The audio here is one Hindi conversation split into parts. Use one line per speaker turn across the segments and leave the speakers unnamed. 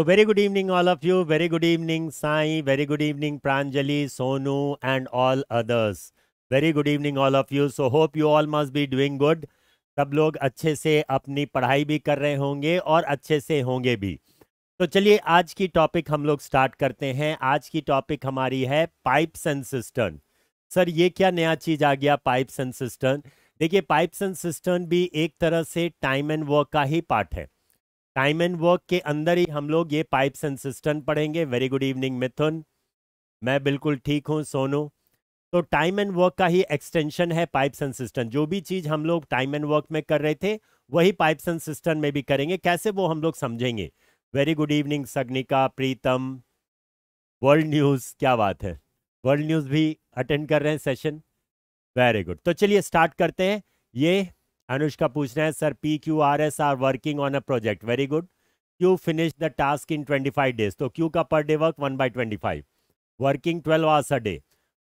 तो very good evening all of you very good evening Sai very good
evening Pranjali Sonu and all others very good evening all of you so hope you all must be doing good सब लोग अच्छे से अपनी पढ़ाई भी कर रहे होंगे और अच्छे से होंगे भी तो चलिए आज की टॉपिक हम लोग स्टार्ट करते हैं आज की टॉपिक हमारी है पाइप्स एंड सिस्टर्न सर ये क्या नया चीज़ आ गया पाइप्स एंड सिस्टर्न देखिए पाइप्स एंड सिस्टर्न भी एक तरह से टाइम एंड वर्क का ही पार्ट है टाइम एंड वर्क के अंदर ही हम लोग ये पाइप्स एंड सिस्टम पढ़ेंगे वेरी गुड इवनिंग मिथुन मैं बिल्कुल ठीक हूँ सोनू तो टाइम एंड वर्क का ही एक्सटेंशन है पाइप्स एंड सिस्टम जो भी चीज़ हम लोग टाइम एंड वर्क में कर रहे थे वही पाइप्स एंड सिस्टम में भी करेंगे कैसे वो हम लोग समझेंगे very good evening Sagnika Pritam world news क्या बात है वर्ल्ड न्यूज़ भी अटेंड कर रहे हैं सेशन वेरी गुड तो चलिए स्टार्ट करते हैं ये अनुष्का पूछना है sir P Q R S R working on a project very good Q finish the task in twenty five days तो क्यू का per day work one by twenty five working twelve hours a day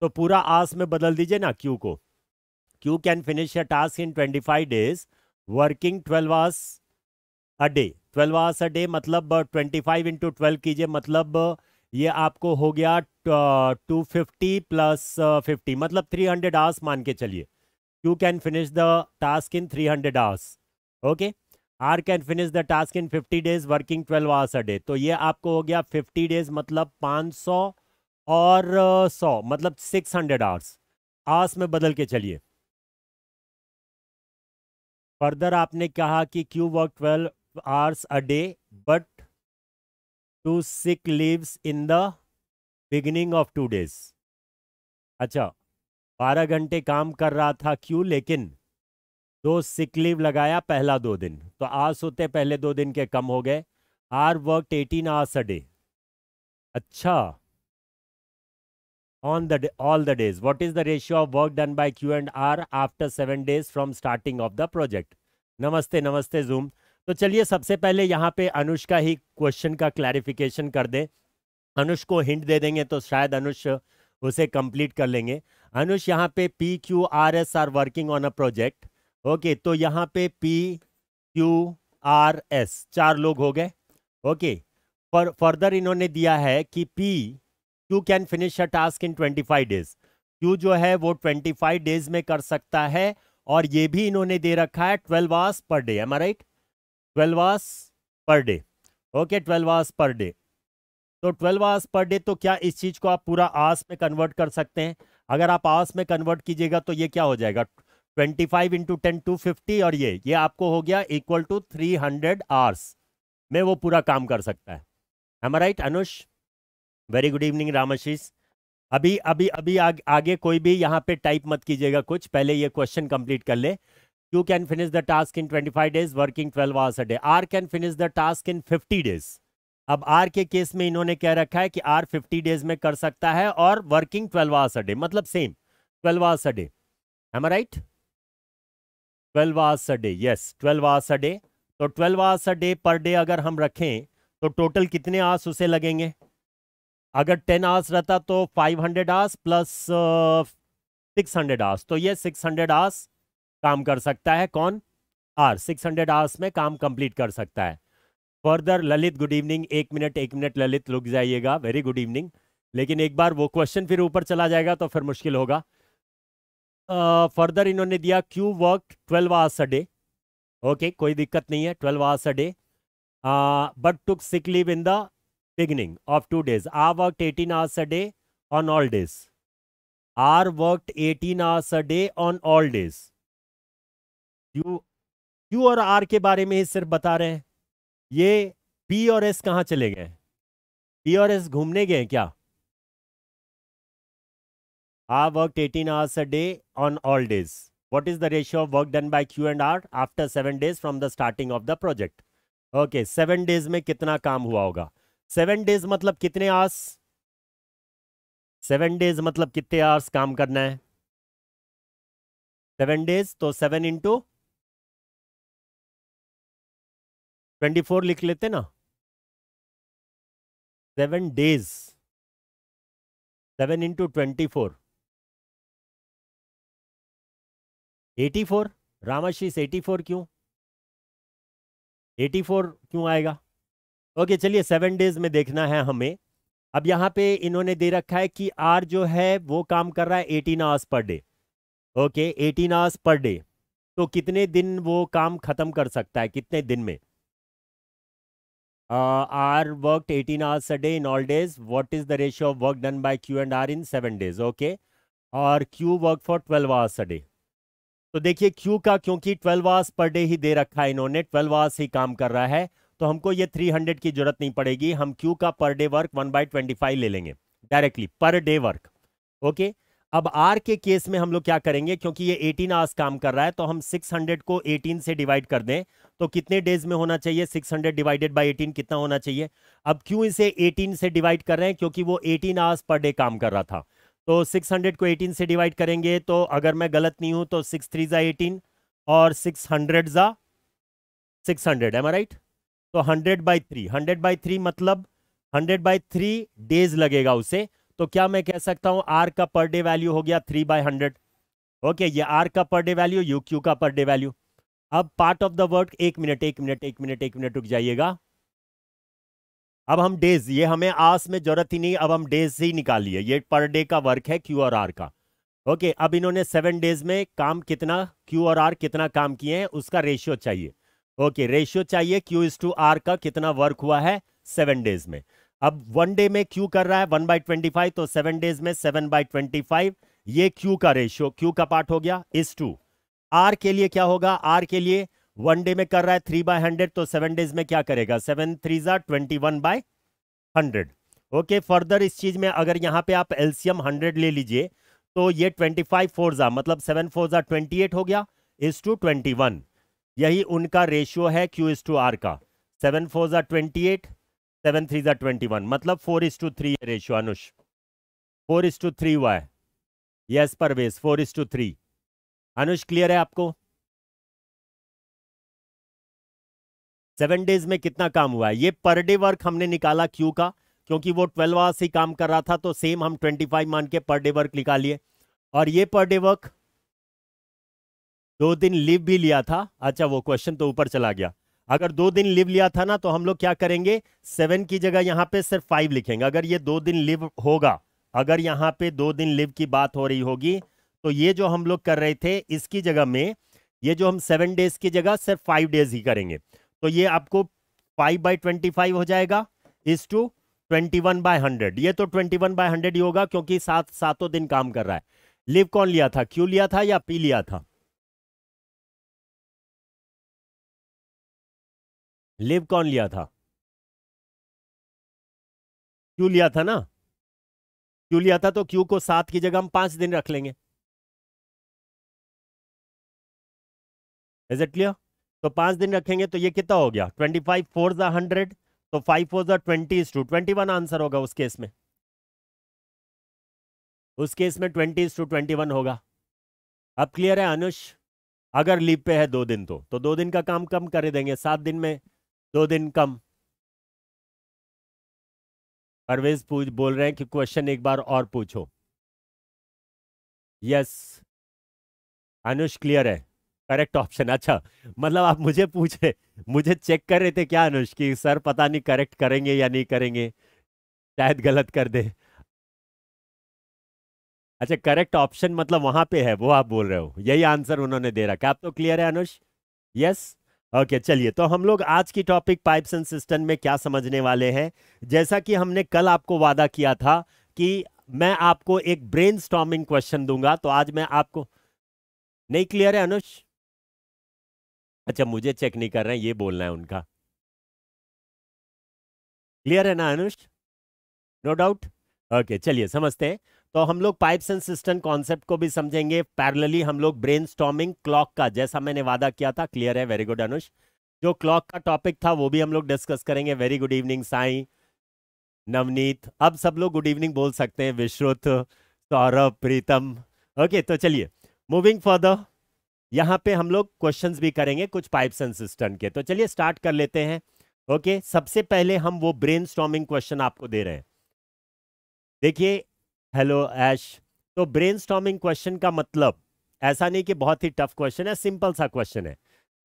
तो पूरा आस में बदल दीजिए ना क्यू को Q can finish a task in twenty five days working twelve hours a day twelve hours a day मतलब ट्वेंटी फाइव इंटू ट्वेल्व कीजिए मतलब uh, ये आपको हो गया टू फिफ्टी प्लस फिफ्टी मतलब थ्री हंड्रेड आवर्स मान के चलिए can can finish the task in 300 hours. Okay. R can finish the task in fifty days working twelve hours a day तो ये आपको हो गया फिफ्टी डेज मतलब सौ और सौ मतलब सिक्स हंड्रेड आवर्स आवर्स में बदल के चलिए फर्दर आपने कहा कि Q work twelve hours a day but two sick leaves in the beginning of two days अच्छा बारह घंटे काम कर रहा था क्यों लेकिन दो सिक लीव लगाया पहला दो दिन तो आज होते पहले दो दिन के कम हो गए R work eighteen hours a day अच्छा on the all the days what is the ratio of work done by Q and R after seven days from starting of the project नमस्ते नमस्ते जूम तो चलिए सबसे पहले यहाँ पे अनुष का ही क्वेश्चन का क्लैरिफिकेशन कर दे अनुष को हिंट दे देंगे तो शायद अनुष उसे कंप्लीट कर लेंगे अनुष यहाँ पे P Q R S R working on a project okay तो यहाँ पे पी क्यू आर एस चार लोग हो गए ओके पर फर्दर इन्होंने दिया है कि P Q can finish a task in twenty five days Q जो है वो ट्वेंटी फाइव डेज में कर सकता है और ये भी इन्होंने दे रखा है twelve hours per day am right twelve hours per day okay twelve hours per day तो 12 आवर्स पर डे तो क्या इस चीज़ को आप पूरा आवर्स में कन्वर्ट कर सकते हैं अगर आप आवर्स में कन्वर्ट कीजिएगा तो ये क्या हो जाएगा 25 five into ten two fifty और ये ये आपको हो गया इक्वल टू 300 आवर्स में वो पूरा काम कर सकता है am right Anush very good evening Ramashish अभी अभी अभी आग, आगे कोई भी यहाँ पे टाइप मत कीजिएगा कुछ पहले ये क्वेश्चन कंप्लीट कर ले you can finish the task in 25 days working twelve hours a day R can finish the task in fifty days अब आर के केस में इन्होंने कह रखा है कि आर 50 डेज में कर सकता है और वर्किंग 12 आवर्स अ डे मतलब same 12 hours a day am right 12 hours a day yes 12 hours a day तो 12 hours a day per day अगर हम रखें तो टोटल कितने आवर्स उसे लगेंगे अगर 10 आवर्स रहता तो 500 hundred hours plus six hundred hours तो ये 600 हंड्रेड आवर्स काम कर सकता है कौन आर 600 हंड्रेड आवर्स में काम कंप्लीट कर सकता है फर्दर ललित गुड इवनिंग एक मिनट एक मिनट ललित रुक जाइएगा वेरी गुड इवनिंग लेकिन एक बार वो क्वेश्चन फिर ऊपर चला जाएगा तो फिर मुश्किल होगा फर्दर uh, इन्होंने दिया Q work twelve hours a day okay कोई दिक्कत नहीं है twelve hours a day but took sick leave in the beginning of two days R work eighteen hours a day on all days R work eighteen hours a day on all days Q Q और आर के बारे में ही सिर्फ बता रहे हैं ये पी और एस कहां चले गए पी और एस घूमने गए क्या R work eighteen hours a day on all days what is the ratio of work done by Q and R after seven days from the starting of the project okay seven days में कितना काम हुआ होगा सेवन डेज मतलब कितने आवर्स
सेवन डेज मतलब कितने आवर्स काम करना है सेवन डेज तो सेवन इंटू ट्वेंटी फोर लिख लेते ना seven days seven into twenty four eighty four Ramashish eighty four क्यों एटी फोर क्यों
आएगा ओके चलिए सेवन डेज में देखना है हमें अब यहां पे इन्होंने दे रखा है कि आर जो है वो काम कर रहा है eighteen hours per day okay eighteen hours per day तो कितने दिन वो काम खत्म कर सकता है कितने दिन में uh, R worked 18 hours a day in all days. What is the ratio of work done by Q and R in seven days? Okay. और Q work for 12 hours a day. तो देखिए Q का क्योंकि 12 hours per day ही दे रखा है इन्होंने 12 hours ही काम कर रहा है तो हमको ये 300 की जरूरत नहीं पड़ेगी हम Q का per day work 1 by twenty ले लेंगे directly per day work okay okay? अब आर के केस में हम लोग क्या करेंगे क्योंकि ये 18 आवर्स काम कर रहा है तो हम 600 को 18 से डिवाइड कर दें तो कितने डेज में होना चाहिए 600 डिवाइडेड बाय 18 कितना होना चाहिए अब क्यों इसे 18 से डिवाइड कर रहे हैं क्योंकि वो 18 आवर्स पर डे काम कर रहा था तो 600 को 18 से डिवाइड करेंगे तो अगर मैं गलत नहीं हूं तो सिक्स थ्री ज़ा एटीन और सिक्स हंड्रेड ज़ा सिक्स हंड्रेड एम राइट तो hundred by three hundred by three मतलब हंड्रेड बाई थ्री डेज लगेगा उसे तो क्या मैं कह सकता हूं आर का पर डे वैल्यू हो गया थ्री बाय हंड्रेड ओके ये आर का पर डे वैल्यू यू क्यू का पर डे वैल्यू अब पार्ट ऑफ द वर्ड एक मिनट एक मिनट एक मिनट एक मिनट रुक जाइएगा अब हम डेज ये हमें आस में जरूरत ही नहीं अब हम डेज ही निकालिए ये पर डे का वर्क है क्यू और आर का ओके अब इन्होंने सेवन डेज में काम कितना क्यू और आर कितना काम किए हैं उसका रेशियो चाहिए ओके रेशियो चाहिए क्यू इज टू आर का कितना वर्क हुआ है सेवन डेज में अब वन डे में क्यू कर रहा है वन बाई ट्वेंटी फाइव तो सेवन डेज में सेवन बाई ट्वेंटी फाइव ये क्यू का रेशियो क्यू का पार्ट हो गया इज टू आर के लिए क्या होगा आर के लिए वन डे में कर रहा है थ्री बाय हंड्रेड तो सेवन डेज में क्या करेगा सेवन थ्री जार twenty one by hundred okay further इस चीज में अगर यहां पे आप एल्सियम हंड्रेड ले लीजिए तो ये ट्वेंटी फाइव फोर जार मतलब सेवन फोर जार ट्वेंटी एट हो गया इज टू ट्वेंटी वन यही उनका रेशियो है क्यू इज टू आर का सेवन फोर जार ट्वेंटी एट सेवन थ्री ज़ा ट्वेंटी वन मतलब four is to three ratio Anush
four is to three हुआ है yes Parvez four is to three Anush clear है आपको सेवन डेज में कितना
काम हुआ है ये पर डे वर्क हमने निकाला क्यू का क्योंकि वो ट्वेल्व आवर्स ही काम कर रहा था तो सेम हम ट्वेंटी फाइव मान के पर डे वर्क निकालिए और ये पर डे वर्क दो दिन लीव भी लिया था अच्छा वो क्वेश्चन तो ऊपर चला गया अगर दो दिन लिव लिया था ना तो हम लोग क्या करेंगे सेवन की जगह यहाँ पे सिर्फ फाइव लिखेंगे अगर ये दो दिन लिव होगा अगर यहाँ पे दो दिन लिव की बात हो रही होगी तो ये जो हम लोग कर रहे थे इसकी जगह में ये जो हम सेवन डेज की जगह सिर्फ फाइव डेज ही करेंगे तो ये आपको फाइव बाई ट्वेंटी फाइव हो जाएगा is to twenty one by hundred ये तो ट्वेंटी वन बाय हंड्रेड ही होगा
क्योंकि सात सातों दिन काम कर रहा है लिव कौन लिया था क्यू लिया था या पी लिया था लिव कौन लिया था क्यू लिया था ना क्यू लिया था तो क्यू को सात की जगह हम पांच दिन रख लेंगे
इज इट क्लियर तो पांच दिन रखेंगे तो ये कितना हो गया ट्वेंटी फाइव फोर जा हंड्रेड तो five four twenty twenty is to twenty one answer होगा उस केस में उस केस में twenty is to twenty one होगा अब क्लियर है अनुष अगर लीप पे है दो दिन तो तो दो दिन का काम कम कर देंगे सात दिन में दो दिन कम
परवेज पूछ बोल रहे हैं कि क्वेश्चन एक बार और पूछो यस अनुष क्लियर है
करेक्ट ऑप्शन अच्छा मतलब आप मुझे पूछ रहे मुझे चेक कर रहे थे क्या अनुष कि सर पता नहीं करेक्ट करेंगे या नहीं करेंगे शायद गलत कर दे अच्छा करेक्ट ऑप्शन मतलब वहां पे है वो आप बोल रहे हो यही आंसर उन्होंने दे रखा आप तो क्लियर है अनुष यस ओके okay, चलिए तो हम लोग आज की टॉपिक पाइप्स एंड सिस्टम में क्या समझने वाले हैं जैसा कि हमने कल आपको वादा किया था कि मैं आपको एक ब्रेन स्टॉमिंग क्वेश्चन दूंगा तो आज मैं आपको नहीं क्लियर है अनुष
अच्छा मुझे चेक नहीं कर रहे हैं ये बोलना है उनका क्लियर है ना अनुष नो डाउट ओके चलिए समझते
हैं तो हम लोग पाइप्स एंड सिस्टम कॉन्सेप्ट को भी समझेंगे पैरेलली हम लोग ब्रेन क्लॉक का जैसा मैंने वादा किया था क्लियर है वेरी गुड अनुष जो क्लॉक का टॉपिक था वो भी हम लोग डिस्कस करेंगे very good evening Sai Navneet अब सब लोग गुड इवनिंग बोल सकते हैं विश्रुत सौरभ प्रीतम ओके तो चलिए मूविंग फर्दर यहाँ पे हम लोग क्वेश्चन भी करेंगे कुछ पाइप्स एंड सिस्टम के तो चलिए स्टार्ट कर लेते हैं ओके सबसे पहले हम वो ब्रेन क्वेश्चन आपको दे रहे हैं देखिए हेलो ऐश तो ब्रेन क्वेश्चन का मतलब ऐसा नहीं कि बहुत ही टफ क्वेश्चन है सिंपल सा क्वेश्चन है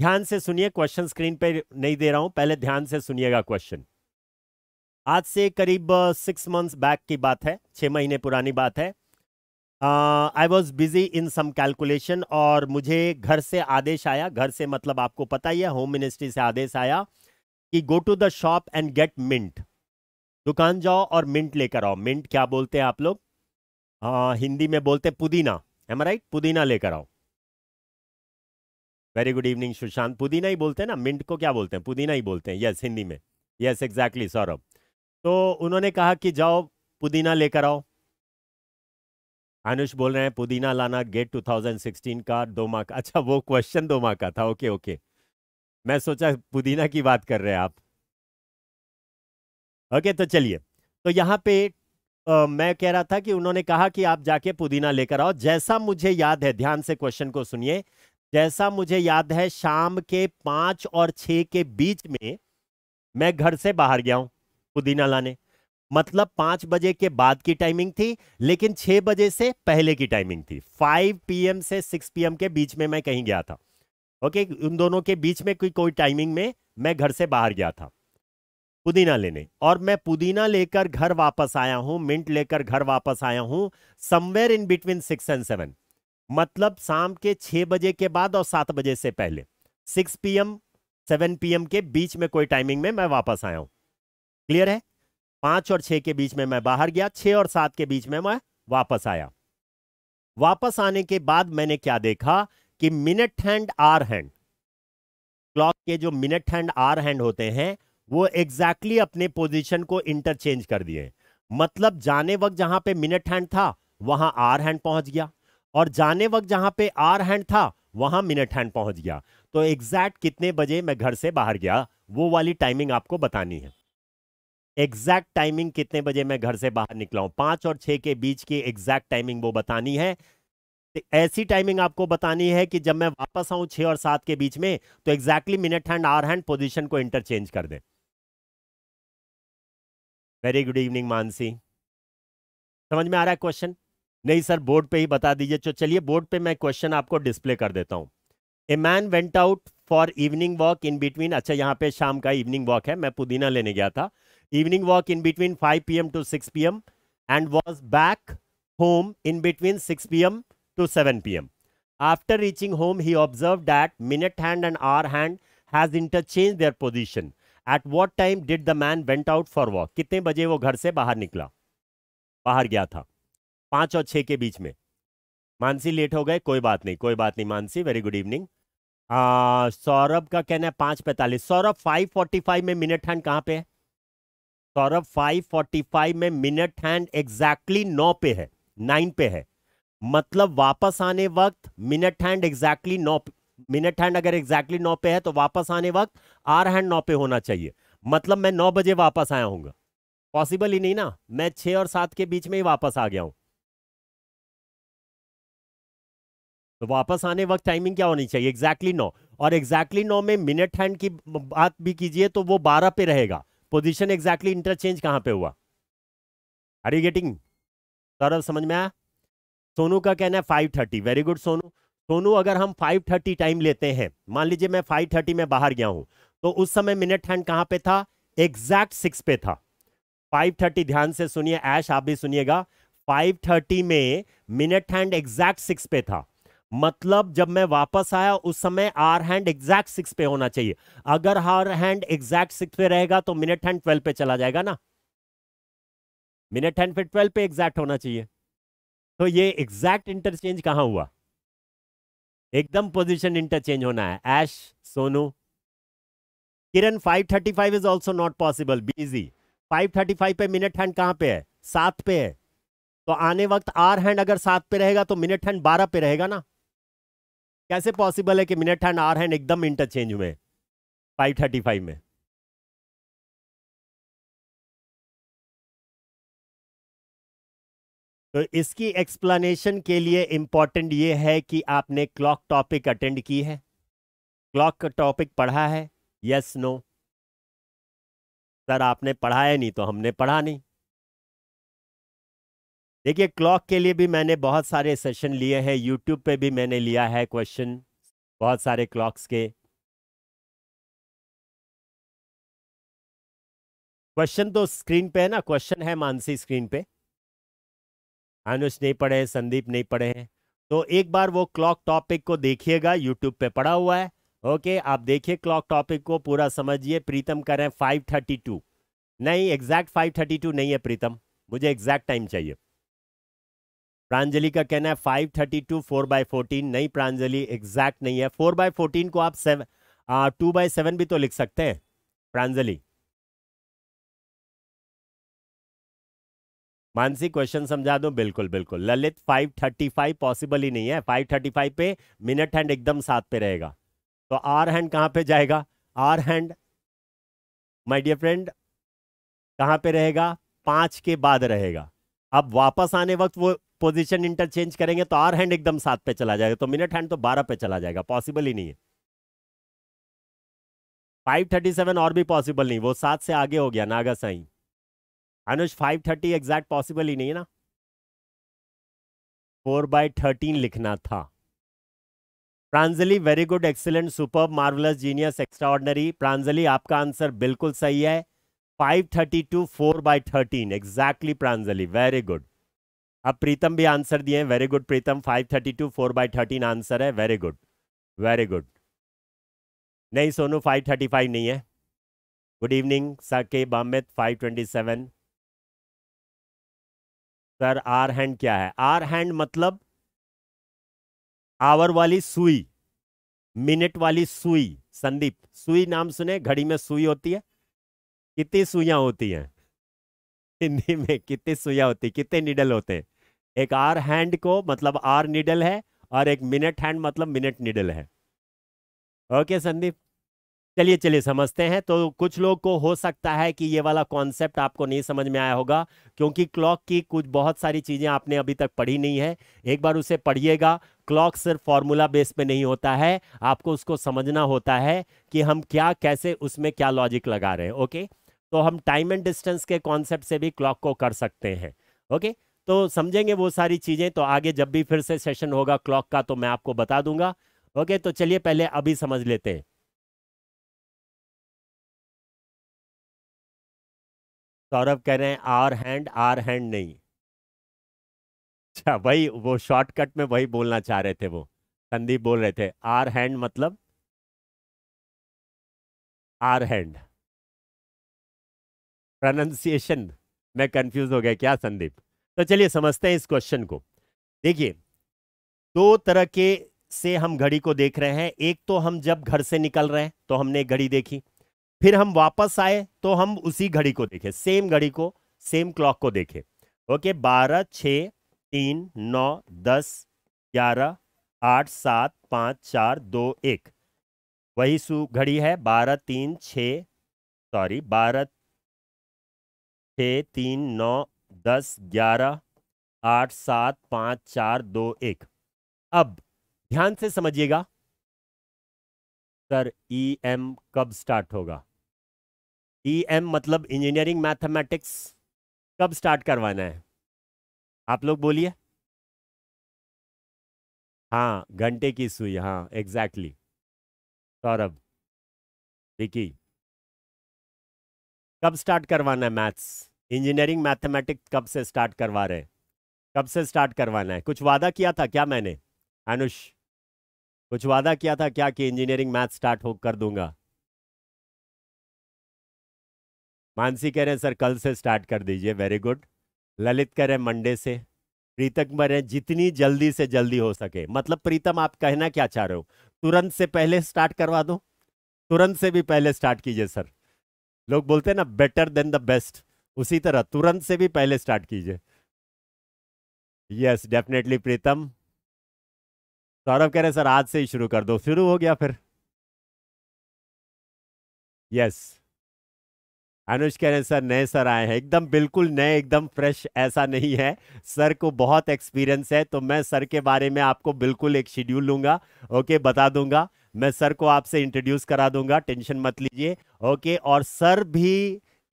ध्यान से सुनिए क्वेश्चन स्क्रीन पे नहीं दे रहा हूं पहले ध्यान से सुनिएगा क्वेश्चन आज से करीब सिक्स मंथ्स बैक की बात है छः महीने पुरानी बात है I was busy in some calculation और मुझे घर से आदेश आया घर से मतलब आपको पता ही है होम मिनिस्ट्री से आदेश आया कि go to the shop and get mint दुकान जाओ और मिंट लेकर आओ मिंट क्या बोलते हैं आप लोग आ, हिंदी में बोलते पुदीना एम राइट पुदीना लेकर आओ वेरी गुड इवनिंग सुशांत पुदीना ही बोलते हैं ना मिंट को क्या बोलते हैं पुदीना ही बोलते हैं यस हिंदी में यस एग्जैक्टली सौरभ तो उन्होंने कहा कि जाओ पुदीना लेकर आओ अनुष बोल रहे हैं पुदीना लाना गेट 2016 का दो माह का अच्छा वो क्वेश्चन दो माह का था ओके ओके मैं सोचा पुदीना की बात कर रहे हैं आप ओके तो चलिए तो यहाँ पे मैं कह रहा था कि उन्होंने कहा कि आप जाके पुदीना लेकर आओ जैसा मुझे याद है ध्यान से क्वेश्चन को सुनिए जैसा मुझे याद है शाम के पांच और छ के बीच में मैं घर से बाहर गया हूं पुदीना लाने मतलब पांच बजे के बाद की टाइमिंग थी लेकिन छह बजे से पहले की टाइमिंग थी फाइव पीएम से सिक्स पीएम के बीच में मैं कहीं गया था ओके उन दोनों के बीच में कोई कोई टाइमिंग में मैं घर से बाहर गया था पुदीना लेने और मैं पुदीना लेकर घर वापस आया हूं मिंट लेकर घर वापस आया हूं somewhere in between six and seven मतलब शाम के छह बजे के बाद और सात बजे से पहले six P M seven P M के बीच में कोई टाइमिंग में मैं वापस आया हूं क्लियर है पांच और छह के बीच में मैं बाहर गया छह और सात के बीच में मैं वापस आया वापस आने के बाद मैंने क्या देखा कि minute hand hour hand clock के जो मिनट हैंड आर हैंड होते हैं वो एग्जैक्टली exactly अपने पोजीशन को इंटरचेंज कर दिए मतलब जाने वक्त जहां पे मिनट हैंड था वहां आर हैंड पहुंच गया और जाने वक्त जहां पे आर हैंड था वहां मिनट हैंड पहुंच गया तो एग्जैक्ट कितने बजे मैं घर से बाहर गया वो वाली टाइमिंग आपको बतानी है एग्जैक्ट टाइमिंग कितने बजे मैं घर से बाहर निकला हूं पांच और छह के बीच की एग्जैक्ट टाइमिंग वो बतानी है तो ऐसी टाइमिंग आपको बतानी है कि जब मैं वापस आऊं छह और सात के बीच में तो exactly minute hand hour hand position को इंटरचेंज कर दें वेरी गुड इवनिंग मानसी समझ में आ रहा है क्वेश्चन नहीं सर बोर्ड पे ही बता दीजिए तो चलिए बोर्ड पे मैं क्वेश्चन आपको डिस्प्ले कर देता हूँ a man went out for evening walk in between अच्छा यहाँ पे शाम का इवनिंग वॉक है मैं पुदीना लेने गया था evening walk in between 5 M to 6 M and was back home in between 6 M to 7 M after reaching home he observed that minute hand and hour hand has interchange their position at what time did the man went out for walk कितने बजे वो घर से बाहर निकला बाहर गया था पांच और छह के बीच में मानसी लेट हो गए कोई बात नहीं कोई बात नहीं Mansi very good evening Saurabh का कहना है पांच पैंतालीस सौरभ फाइव फोर्टी फाइव में मिनट हैंड कहाँ पे है सौरभ फाइव फोर्टी फाइव में मिनट हैंड एग्जैक्टली नौ पे है नाइन पे है मतलब वापस आने वक्त मिनट हैंड एग्जैक्टली नौ मिनट हैंड अगर एग्जैक्टली नौ पे है तो वापस आने वक्त आर हैंड नौ पे होना चाहिए मतलब मैं नौ बजे वापस आया हूँ पॉसिबल ही नहीं ना मैं छः और सात के बीच में ही वापस आ गया हूँ तो वापस आने वक्त टाइमिंग क्या होनी चाहिए एग्जैक्टली exactly नौ और एग्जैक्टली exactly नौ में मिनट हैंड की बात भी कीजिए तो वो बारह पे रहेगा पोजीशन एग्जैक्टली इंटरचेंज कहाँ पे हुआ आर यू गेटिंग सौरभ समझ में आया सोनू का कहना है five thirty very good Sonu Sonu अगर हम 5:30 टाइम लेते हैं मान लीजिए मैं 5:30 में बाहर गया हूं तो उस समय मिनट हैंड कहां पे था एग्जैक्ट सिक्स पे था 5:30 ध्यान से सुनिए ऐश आप भी सुनिएगा 5:30 में मिनट हैंड एग्जैक्ट सिक्स पे था मतलब जब मैं वापस आया उस समय आर हैंड एग्जैक्ट सिक्स पे होना चाहिए अगर हर हैंड एग्जैक्ट सिक्स पे रहेगा तो मिनट हैंड ट्वेल्व पे चला जाएगा ना मिनट हैंड फिर ट्वेल्व पे एग्जैक्ट होना चाहिए तो ये एग्जैक्ट इंटरचेंज कहां हुआ एकदम पोजीशन इंटरचेंज होना है Ash Sonu Kiran 535 is also not possible thirty 535 पे मिनट हैंड कहां पे है सात पे है तो आने वक्त आर हैंड अगर सात पे रहेगा तो मिनट हैंड बारह पे रहेगा ना कैसे पॉसिबल है
कि मिनट हैंड आर हैंड एकदम इंटरचेंज हुए 535 में तो इसकी एक्सप्लेनेशन के लिए इम्पॉर्टेंट ये है कि आपने क्लॉक टॉपिक अटेंड की है क्लॉक टॉपिक पढ़ा है यस नो सर आपने पढ़ा है नहीं तो हमने पढ़ा नहीं देखिए
क्लॉक के लिए भी मैंने बहुत सारे सेशन लिए हैं यूट्यूब पे भी मैंने लिया है क्वेश्चन
बहुत सारे क्लॉक्स के क्वेश्चन तो स्क्रीन पे है ना क्वेश्चन है मानसी स्क्रीन पे
अनुष नहीं पढ़े हैं संदीप नहीं पढ़े हैं तो एक बार वो क्लॉक टॉपिक को देखिएगा यूट्यूब पे पड़ा हुआ है ओके आप देखिए क्लॉक टॉपिक को पूरा समझिए प्रीतम कर रहे हैं फाइव थर्टी टू नहीं एग्जैक्ट फाइव थर्टी टू नहीं है प्रीतम मुझे एग्जैक्ट टाइम चाहिए प्रांजलि का कहना है five thirty two four by fourteen नहीं प्रांजलि एग्जैक्ट नहीं है फोर बाय फोर्टीन को आप सेवन टू बाय सेवन भी तो लिख सकते हैं प्रांजलि मानसी क्वेश्चन समझा दो बिल्कुल बिल्कुल ललित 535 पॉसिबल ही नहीं है 535 पे मिनट हैंड एकदम साथ पे रहेगा तो आर हैंड कहाँ पे जाएगा hour hand my dear friend कहाँ पे रहेगा पाँच के बाद रहेगा अब वापस आने वक्त वो पोजीशन इंटरचेंज करेंगे तो आर हैंड एकदम सात पे चला जाएगा तो मिनट हैंड तो बारह पे चला जाएगा पॉसिबल ही नहीं है फाइव थर्टी सेवन और भी पॉसिबल नहीं वो सात से आगे हो गया Naga Sai Anuj five thirty exact possible ही नहीं है ना फोर बाय थर्टीन लिखना था Pranjali very good excellent super marvellous genius extraordinary Pranjali आपका आंसर बिल्कुल सही है five thirty two four by thirteen exactly Pranjali very good अब प्रीतम भी आंसर दिए very good Pritam five thirty two four by thirteen answer है वेरी गुड वेरी गुड नहीं सोनू फाइव थर्टी फाइव नहीं है गुड इवनिंग सके Ahmed five twenty seven sir hour hand क्या है आर हैंड मतलब आवर वाली सुई मिनट वाली सुई संदीप सुई नाम सुने घड़ी में सुई होती है कितनी सुइयां होती हैं हिंदी में कितनी सुइयां होती कितने निडल होते हैं एक आर हैंड को मतलब आर निडल है और एक मिनट हैंड मतलब मिनट निडल है ओके संदीप चलिए चलिए समझते हैं तो कुछ लोग को हो सकता है कि ये वाला कॉन्सेप्ट आपको नहीं समझ में आया होगा क्योंकि क्लॉक की कुछ बहुत सारी चीज़ें आपने अभी तक पढ़ी नहीं है एक बार उसे पढ़िएगा क्लॉक सिर्फ फॉर्मूला बेस पे नहीं होता है आपको उसको समझना होता है कि हम क्या कैसे उसमें क्या लॉजिक लगा रहे हैं ओके तो हम टाइम एंड डिस्टेंस के कॉन्सेप्ट से भी क्लॉक को कर सकते हैं ओके तो समझेंगे वो सारी चीज़ें तो आगे जब भी फिर से सेशन होगा क्लॉक का तो मैं आपको बता दूंगा ओके तो चलिए
पहले अभी समझ लेते हैं सौरभ कह रहे हैं आर हैंड आर हैंड नहीं
अच्छा वही वो शॉर्टकट में वही बोलना चाह रहे थे वो संदीप बोल रहे थे आर हैंड
मतलब आर हैंड प्रोनाउंसिएशन मैं कंफ्यूज हो गया क्या संदीप तो चलिए समझते हैं इस
क्वेश्चन को देखिए दो तरह के से हम घड़ी को देख रहे हैं एक तो हम जब घर से निकल रहे हैं तो हमने घड़ी देखी फिर हम वापस आए तो हम उसी घड़ी को देखें सेम घड़ी को सेम क्लॉक को देखें ओके बारह छ तीन नौ दस ग्यारह आठ सात पाँच चार दो एक वही सु घड़ी है बारह तीन छ सॉरी बारह छ तीन नौ दस ग्यारह आठ सात पाँच चार दो एक अब ध्यान से समझिएगा सर ई e एम कब स्टार्ट होगा ई e एम मतलब इंजीनियरिंग मैथमेटिक्स कब स्टार्ट करवाना है आप लोग बोलिए
हाँ घंटे की सुई हाँ एग्जैक्टली exactly. सौरभ देखिए
कब स्टार्ट करवाना है मैथ्स इंजीनियरिंग मैथमेटिक्स कब से स्टार्ट करवा रहे हैं कब से स्टार्ट करवाना है कुछ वादा किया था क्या मैंने अनुष कुछ वादा किया था क्या कि इंजीनियरिंग मैथ स्टार्ट हो कर दूंगा मानसी कह रहे हैं सर कल से स्टार्ट कर दीजिए वेरी गुड ललित कह रहे हैं मंडे से प्रीतम कह रहे हैं जितनी जल्दी से जल्दी हो सके मतलब प्रीतम आप कहना क्या चाह रहे हो तुरंत से पहले स्टार्ट करवा दो तुरंत से भी पहले स्टार्ट कीजिए सर लोग बोलते हैं ना बेटर देन द बेस्ट उसी तरह तुरंत से भी पहले स्टार्ट कीजिए
यस डेफिनेटली प्रीतम सौरभ कह रहे सर आज से ही शुरू कर दो शुरू हो गया फिर यस yes.
अनुज कह रहे हैं सर नए सर आए हैं एकदम बिल्कुल नए एकदम फ्रेश ऐसा नहीं है सर को बहुत एक्सपीरियंस है तो मैं सर के बारे में आपको बिल्कुल एक शेड्यूल लूंगा ओके बता दूंगा मैं सर को आपसे इंट्रोड्यूस करा दूंगा टेंशन मत लीजिए ओके और सर भी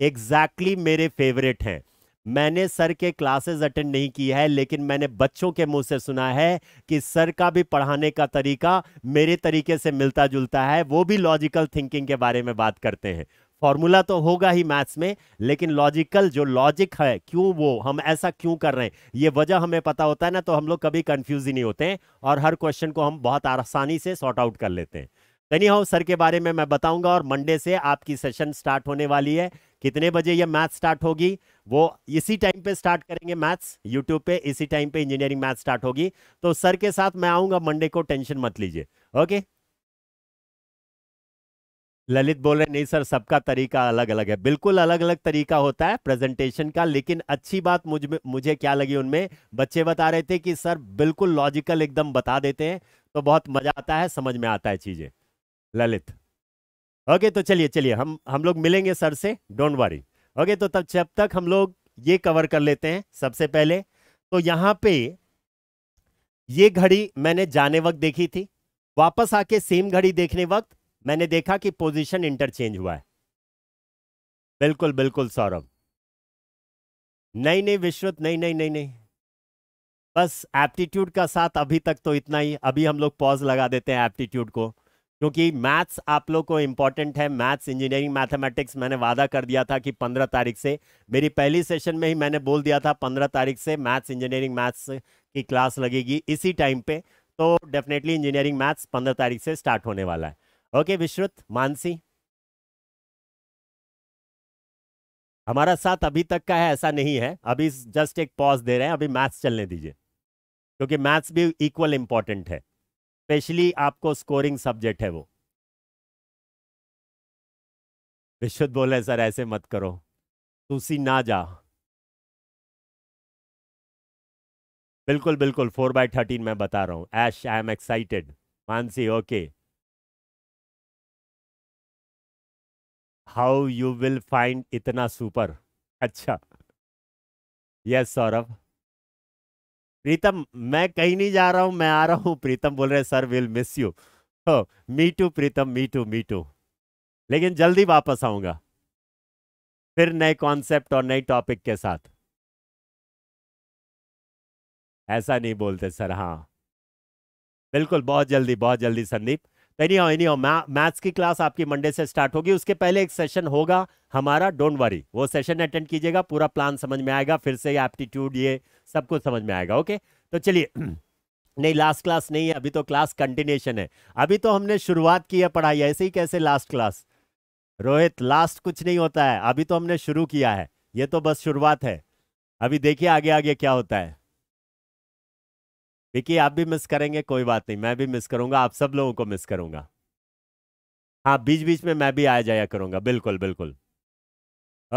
एग्जैक्टली exactly मेरे फेवरेट हैं मैंने सर के क्लासेस अटेंड नहीं की है लेकिन मैंने बच्चों के मुंह से सुना है कि सर का भी पढ़ाने का तरीका मेरे तरीके से मिलता जुलता है वो भी लॉजिकल थिंकिंग के बारे में बात करते हैं फॉर्मूला तो होगा ही मैथ्स में लेकिन लॉजिकल जो लॉजिक है क्यों वो हम ऐसा क्यों कर रहे हैं ये वजह हमें पता होता है ना तो हम लोग कभी कंफ्यूज ही नहीं होते हैं और हर क्वेश्चन को हम बहुत आसानी से सॉर्ट आउट कर लेते हैं तनी हाउ सर के बारे में मैं बताऊंगा और मंडे से आपकी सेशन स्टार्ट होने वाली है कितने बजे ये मैथ स्टार्ट होगी वो इसी टाइम पे स्टार्ट करेंगे मैथ्स यूट्यूब पे इसी टाइम पे इंजीनियरिंग मैथ स्टार्ट होगी तो सर के साथ मैं आऊंगा मंडे को टेंशन मत लीजिए ओके ललित बोल रहे नहीं सर सबका तरीका अलग अलग है बिल्कुल अलग अलग तरीका होता है प्रेजेंटेशन का लेकिन अच्छी बात मुझ मुझे क्या लगी उनमें बच्चे बता रहे थे कि सर बिल्कुल लॉजिकल एकदम बता देते हैं तो बहुत मजा आता है समझ में आता है चीजें ललित ओके तो चलिए चलिए हम हम लोग मिलेंगे सर से डोंट वरी ओके तो तब जब तक हम लोग ये कवर कर लेते हैं सबसे पहले तो यहाँ पे ये घड़ी मैंने जाने वक्त देखी थी वापस आके सेम घड़ी देखने वक्त मैंने देखा कि पोजीशन इंटरचेंज हुआ है बिल्कुल बिल्कुल सौरभ नहीं नहीं विश्वत नहीं नहीं नहीं नहीं बस एप्टीट्यूड का साथ अभी तक तो इतना ही अभी हम लोग पॉज लगा देते हैं एप्टीट्यूड को क्योंकि मैथ्स आप लोग को इम्पॉर्टेंट है मैथ्स इंजीनियरिंग मैथमेटिक्स मैंने वादा कर दिया था कि पंद्रह तारीख से मेरी पहली सेशन में ही मैंने बोल दिया था पंद्रह तारीख से मैथ्स इंजीनियरिंग मैथ्स की क्लास लगेगी इसी टाइम पे तो डेफिनेटली इंजीनियरिंग मैथ्स पंद्रह तारीख से स्टार्ट होने वाला है ओके विश्रुत मानसी हमारा साथ अभी तक का है ऐसा नहीं है अभी जस्ट एक पॉज दे रहे हैं अभी मैथ्स चलने दीजिए क्योंकि मैथ्स भी इक्वल इंपॉर्टेंट है स्पेशली आपको स्कोरिंग सब्जेक्ट
है वो विश्वत बोले सर ऐसे मत करो तुसी ना जा
बिल्कुल बिल्कुल फोर बाय थर्टीन मैं बता रहा हूं Aish I am excited Mansi okay
how you will find इतना सुपर अच्छा यस सौरभ
प्रीतम मैं कहीं नहीं जा रहा हूं मैं आ रहा हूं प्रीतम बोल रहे sir will miss you me too Pritam me too me too लेकिन जल्दी वापस आऊंगा फिर नए कॉन्सेप्ट और नए टॉपिक के साथ ऐसा नहीं बोलते सर हाँ बिल्कुल बहुत जल्दी बहुत जल्दी Sandeep anyhow anyhow maths की क्लास आपकी मंडे से स्टार्ट होगी उसके पहले एक सेशन होगा हमारा डोंट वरी वो सेशन अटेंड कीजिएगा पूरा प्लान समझ में आएगा फिर से एप्टीट्यूड ये सब कुछ समझ में आएगा ओके तो चलिए नहीं लास्ट क्लास नहीं है अभी तो क्लास कंटिन्यूशन है अभी तो हमने शुरुआत की है पढ़ाई ऐसे ही कैसे लास्ट क्लास रोहित लास्ट कुछ नहीं होता है अभी तो हमने शुरू किया है ये तो बस शुरुआत है अभी देखिए आगे आगे क्या होता है देखिए आप भी मिस करेंगे कोई बात नहीं मैं भी मिस करूंगा आप सब लोगों को मिस करूंगा हाँ बीच बीच में मैं भी आ जाया करूंगा बिल्कुल बिल्कुल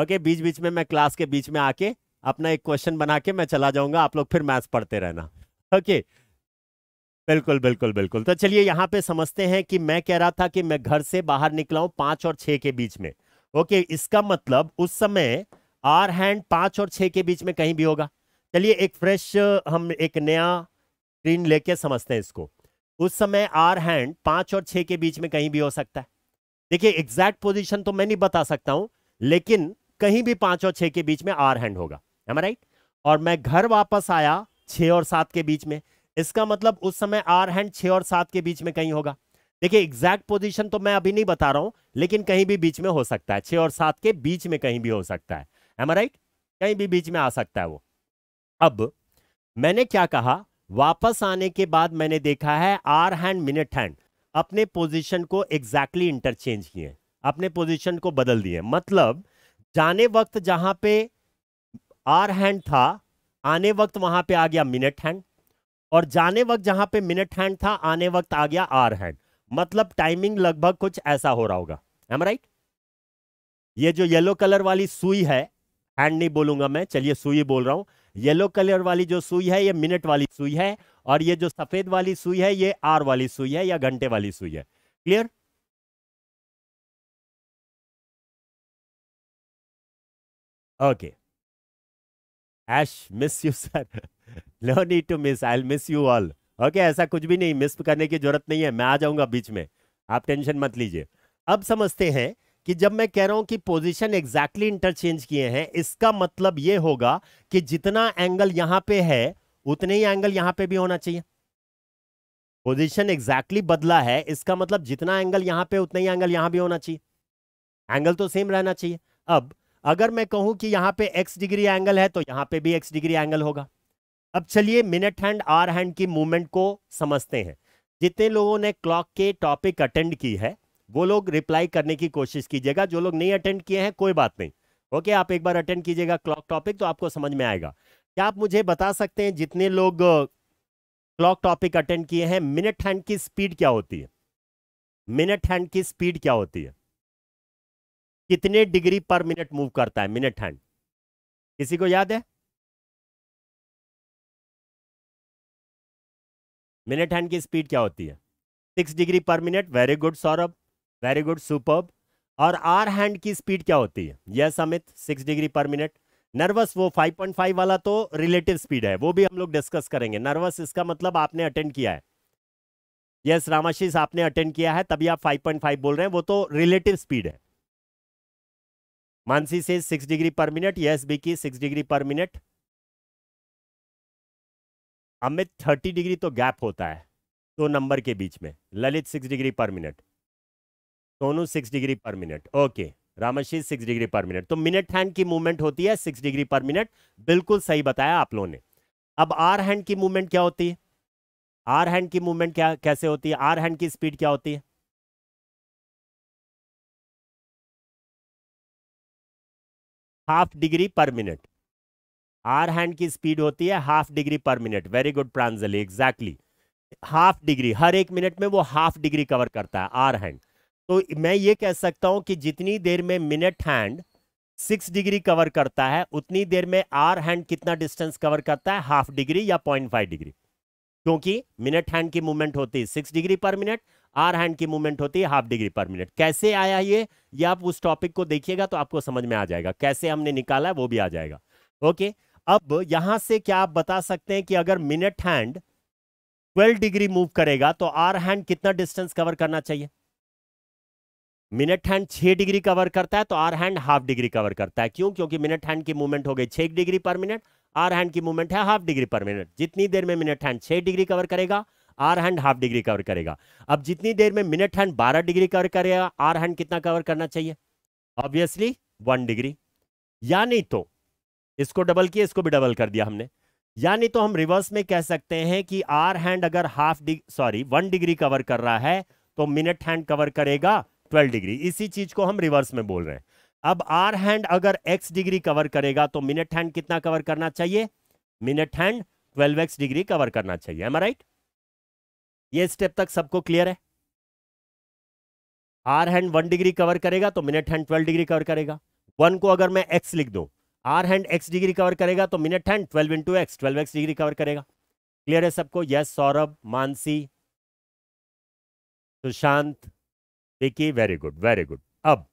ओके बीच बीच में मैं क्लास के बीच में आके अपना एक क्वेश्चन बना के मैं चला जाऊंगा आप लोग फिर मैथ्स पढ़ते रहना ओके बिल्कुल बिल्कुल बिल्कुल तो चलिए यहाँ पे समझते हैं कि मैं कह रहा था कि मैं घर से बाहर निकला हूँ पांच और छः के बीच में ओके इसका मतलब उस समय आर हैंड पांच और छः के बीच में कहीं भी होगा चलिए एक फ्रेश हम एक नया स्क्रीन लेके समझते हैं इसको उस समय आर हैंड पांच और छह के बीच में कहीं भी हो सकता है देखिए एग्जैक्ट पोजीशन तो मैं नहीं बता सकता हूं लेकिन कहीं भी पांच और छह के बीच में आर हैंड होगा एम राइट और मैं घर वापस आया छह और सात के बीच में इसका मतलब उस समय आर हैंड छह और सात के बीच में कहीं होगा देखिए एग्जैक्ट पोजिशन तो मैं अभी नहीं बता रहा हूं लेकिन कहीं भी बीच में हो सकता है छह और सात के बीच में कहीं भी हो सकता है एम राइट कहीं भी बीच में आ सकता है वो अब मैंने क्या कहा वापस आने के बाद मैंने देखा है आर हैंड मिनट हैंड अपने पोजीशन को एग्जैक्टली exactly इंटरचेंज किए अपने पोजीशन को बदल दिए मतलब जाने वक्त जहां पे आर हैंड था आने वक्त वहां पे आ गया मिनट हैंड और जाने वक्त जहां पे मिनट हैंड था आने वक्त आ गया आर हैंड मतलब टाइमिंग लगभग कुछ ऐसा हो रहा होगा एम राइट ये जो येलो कलर वाली सुई है हैंड नहीं बोलूंगा मैं चलिए सुई बोल रहा हूं येलो कलर वाली जो सुई है ये मिनट
वाली सुई है और ये जो सफेद वाली सुई है ये आर वाली सुई है या घंटे वाली सुई है clear okay Ash miss you sir no
need to miss I miss you all okay ऐसा कुछ भी नहीं मिस करने की जरूरत नहीं है मैं आ जाऊंगा बीच में आप टेंशन मत लीजिए अब समझते हैं कि जब मैं कह रहा हूं कि पोजीशन एग्जैक्टली इंटरचेंज किए हैं इसका मतलब यह होगा कि जितना एंगल यहां पे है उतने ही एंगल यहां पे भी होना चाहिए पोजीशन एग्जैक्टली बदला है इसका मतलब जितना एंगल यहां पे उतना ही एंगल यहां भी होना चाहिए एंगल तो सेम रहना चाहिए अब अगर मैं कहूं कि यहां पर एक्स डिग्री एंगल है तो यहां पर भी एक्स डिग्री एंगल होगा अब चलिए मिनट हैंड आर हैंड की मूवमेंट को समझते हैं जितने लोगों ने क्लॉक के टॉपिक अटेंड की है वो लोग रिप्लाई करने की कोशिश कीजिएगा जो लोग नहीं अटेंड किए हैं कोई बात नहीं ओके आप एक बार अटेंड कीजिएगा क्लॉक टॉपिक तो आपको समझ में आएगा क्या आप मुझे बता सकते हैं जितने लोग क्लॉक टॉपिक अटेंड किए हैं मिनट हैंड की स्पीड क्या होती है
मिनट हैंड की स्पीड क्या होती है कितने डिग्री पर मिनट मूव करता है मिनट हैंड किसी को याद है मिनट हैंड की स्पीड क्या होती है सिक्स डिग्री पर minute very
good Saurabh very good super और आर हैंड की स्पीड क्या होती है यस अमित सिक्स डिग्री पर मिनट नर्वस वो 5.5 वाला तो रिलेटिव स्पीड है वो भी हम लोग डिस्कस करेंगे नर्वस इसका मतलब आपने अटेंड किया है यस yes, रामाशीष आपने अटेंड किया है तभी आप 5.5 बोल रहे हैं वो तो रिलेटिव स्पीड है मानसी से सिक्स डिग्री पर मिनट यस बी की सिक्स डिग्री पर मिनट अमित थर्टी डिग्री तो गैप होता है दो तो नंबर के बीच में ललित सिक्स डिग्री पर मिनट सोनू सिक्स डिग्री पर minute okay Ramashish six degree पर मिनट तो मिनट हैंड की मूवमेंट होती है सिक्स डिग्री पर मिनट बिल्कुल सही बताया आप लोगों ने अब आर हैंड
की मूवमेंट क्या होती है आर हैंड की मूवमेंट क्या कैसे होती है आर हैंड की स्पीड क्या होती है हाफ डिग्री पर मिनट आर हैंड की स्पीड होती है हाफ डिग्री पर minute
very good Pranjali exactly half degree हर एक मिनट में वो हाफ डिग्री कवर करता है आर हैंड तो मैं ये कह सकता हूं कि जितनी देर में minute hand six degree cover करता है उतनी देर में आर हैंड कितना डिस्टेंस कवर करता है हाफ डिग्री या पॉइंट फाइव डिग्री क्योंकि मिनट हैंड की मूवमेंट होती है सिक्स डिग्री पर मिनट आर हैंड की मूवमेंट होती है हाफ डिग्री पर मिनट कैसे आया ये ये आप उस टॉपिक को देखिएगा तो आपको समझ में आ जाएगा कैसे हमने निकाला है वो भी आ जाएगा ओके अब यहां से क्या आप बता सकते हैं कि अगर मिनट हैंड 12 डिग्री मूव करेगा तो आर हैंड कितना डिस्टेंस कवर करना चाहिए मिनट हैंड छह डिग्री कवर करता है तो hour hand half degree cover करता है क्यों क्योंकि मिनट हैंड की मूवमेंट हो गई छह डिग्री पर मिनट आर हैंड की मूवमेंट है हाफ डिग्री पर मिनट जितनी देर में मिनट हैंड छह डिग्री कवर करेगा hour hand half degree cover करेगा अब जितनी देर में मिनट हैंड बारह डिग्री कवर करेगा आर हैंड कितना कवर करना चाहिए ऑब्वियसली वन डिग्री या नहीं तो इसको डबल किया इसको भी डबल कर दिया हमने यानी तो हम रिवर्स में कह सकते हैं कि आर हैंड अगर half degree sorry one degree cover कर रहा है तो मिनट हैंड कवर करेगा 12 डिग्री इसी चीज को हम रिवर्स में बोल रहे हैं अब आर हैंड अगर एक्स डिग्री कवर करेगा तो मिनट हैंड कितना कवर करना चाहिए minute hand 12x degree cover करना चाहिए एम राइट ये स्टेप तक सबको क्लियर है hour hand one degree cover करेगा तो minute hand twelve degree cover करेगा वन को अगर मैं एक्स लिख दू hour hand x degree cover करेगा तो minute hand twelve into X twelve x degree cover करेगा क्लियर है सबको यस सौरभ मानसी सुशांत देखिए वेरी गुड वेरी गुड अब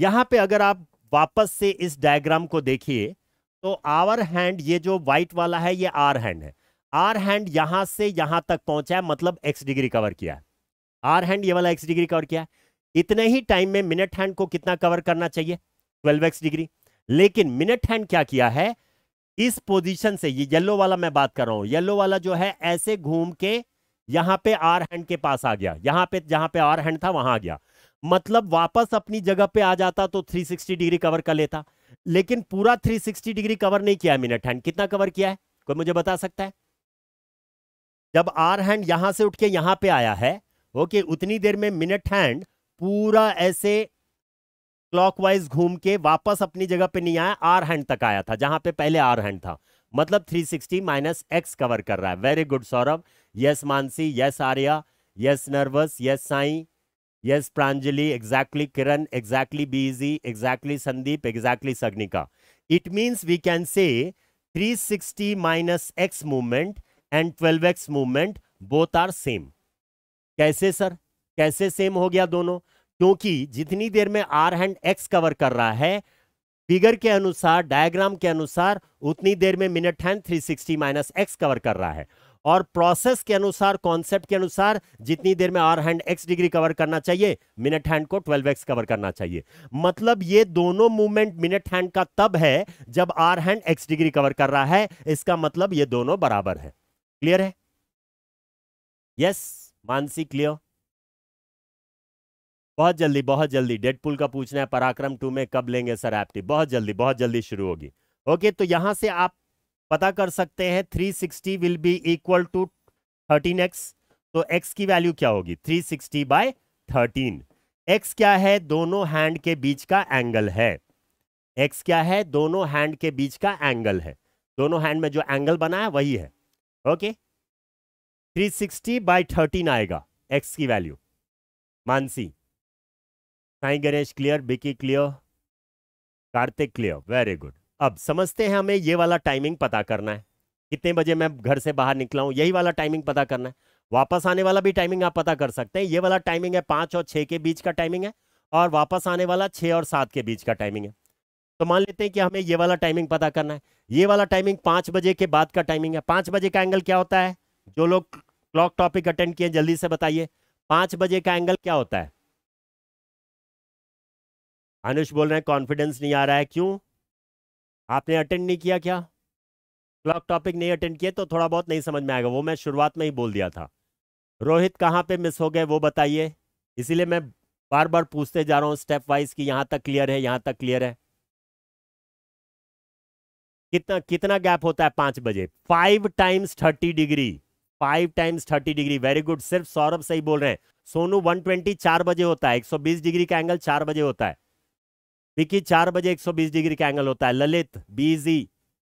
यहां पे अगर आप वापस से इस डायग्राम को देखिए तो आवर हैंड ये जो व्हाइट वाला है ये आर हैंड है आर हैंड यहां से यहां तक पहुंचा है मतलब एक्स डिग्री कवर किया है आर हैंड ये वाला एक्स डिग्री कवर किया है इतने ही टाइम में मिनट हैंड को कितना कवर करना चाहिए ट्वेल्व एक्स डिग्री लेकिन मिनट हैंड क्या किया है इस पोजीशन से ये येलो वाला मैं बात कर रहा हूं येलो वाला जो है ऐसे घूम के यहां पे आर हैंड के पास आ गया यहां पे जहां पे आर हैंड था वहां आ गया मतलब वापस अपनी जगह पे आ जाता तो 360 डिग्री कवर कर लेता लेकिन पूरा 360 डिग्री कवर नहीं किया मिनट हैंड कितना कवर किया है कोई मुझे बता सकता है जब आर हैंड यहां से उठ के यहां पे आया है ओके उतनी देर में मिनट हैंड पूरा ऐसे क्लॉकवाइज घूम के वापस अपनी जगह पे नहीं आया आर हैंड तक आया था जहां पे पहले आर हैंड था मतलब 360 सिक्सटी माइनस एक्स कवर कर रहा है very good Saurabh yes Mansi yes Arya yes nervous yes Sai yes Pranjali exactly Kiran exactly BG exactly Sandeep exactly Sagnika it means we can say 360 x movement and twelve x movement both are same कैसे सर कैसे सेम हो गया दोनों क्योंकि जितनी देर में आर हैंड एक्स कवर कर रहा है फिगर के अनुसार डायग्राम के अनुसार उतनी देर में minute hand 360 minus x cover कर रहा है और प्रोसेस के अनुसार कॉन्सेप्ट के अनुसार जितनी देर में hour hand x degree cover करना चाहिए मिनट हैंड को ट्वेल्व एक्स कवर करना चाहिए मतलब ये दोनों मूवमेंट मिनट हैंड का तब है जब hour hand x degree cover कर रहा है इसका मतलब ये दोनों बराबर है क्लियर है यस मानसी क्लियर बहुत जल्दी बहुत जल्दी डेडपुल का पूछना है पराक्रम टू में कब लेंगे सर एप्टी बहुत जल्दी बहुत जल्दी शुरू होगी ओके तो यहां से आप पता कर सकते हैं 360 will be equal to x तो x की वैल्यू क्या होगी 360 सिक्सटी बाय थर्टीन एक्स क्या है दोनों हैंड के बीच का एंगल है x क्या है दोनों हैंड के बीच का एंगल है दोनों हैंड में जो एंगल बना है वही है ओके 360 सिक्सटी बाई थर्टीन आएगा x की value Mansi Sai Ganesh clear Bikki clear Kartik clear very good अब समझते हैं हमें ये वाला टाइमिंग पता करना है कितने बजे मैं घर से बाहर निकला हूँ यही वाला टाइमिंग पता करना है वापस आने वाला भी टाइमिंग आप पता कर सकते हैं ये वाला टाइमिंग है पाँच और छः के बीच का टाइमिंग है और वापस आने वाला छः और सात के बीच का टाइमिंग है तो मान लेते हैं कि हमें ये वाला टाइमिंग पता करना है ये वाला टाइमिंग पाँच बजे के बाद का टाइमिंग है पाँच बजे का एंगल क्या होता है जो लोग क्लॉक टॉपिक अटेंड किए जल्दी से बताइए पाँच बजे का एंगल क्या होता है अनुष बोल रहे हैं कॉन्फिडेंस नहीं आ रहा है क्यों आपने अटेंड नहीं किया क्या क्लॉक टॉपिक नहीं अटेंड किया तो थोड़ा बहुत नहीं समझ में आएगा वो मैं शुरुआत में ही बोल दिया था रोहित कहाँ पे मिस हो गए वो बताइए इसीलिए मैं बार बार पूछते जा रहा हूँ स्टेप वाइज कि यहाँ तक क्लियर है यहाँ तक क्लियर है कितना कितना गैप होता है पाँच बजे five times thirty degree five times thirty degree very good सिर्फ सौरभ सही बोल रहे हैं सोनू वन ट्वेंटी चार बजे होता है एक सौ बीस डिग्री का एंगल चार बजे होता है विकी चार बजे 120 डिग्री का एंगल होता है ललित बीजी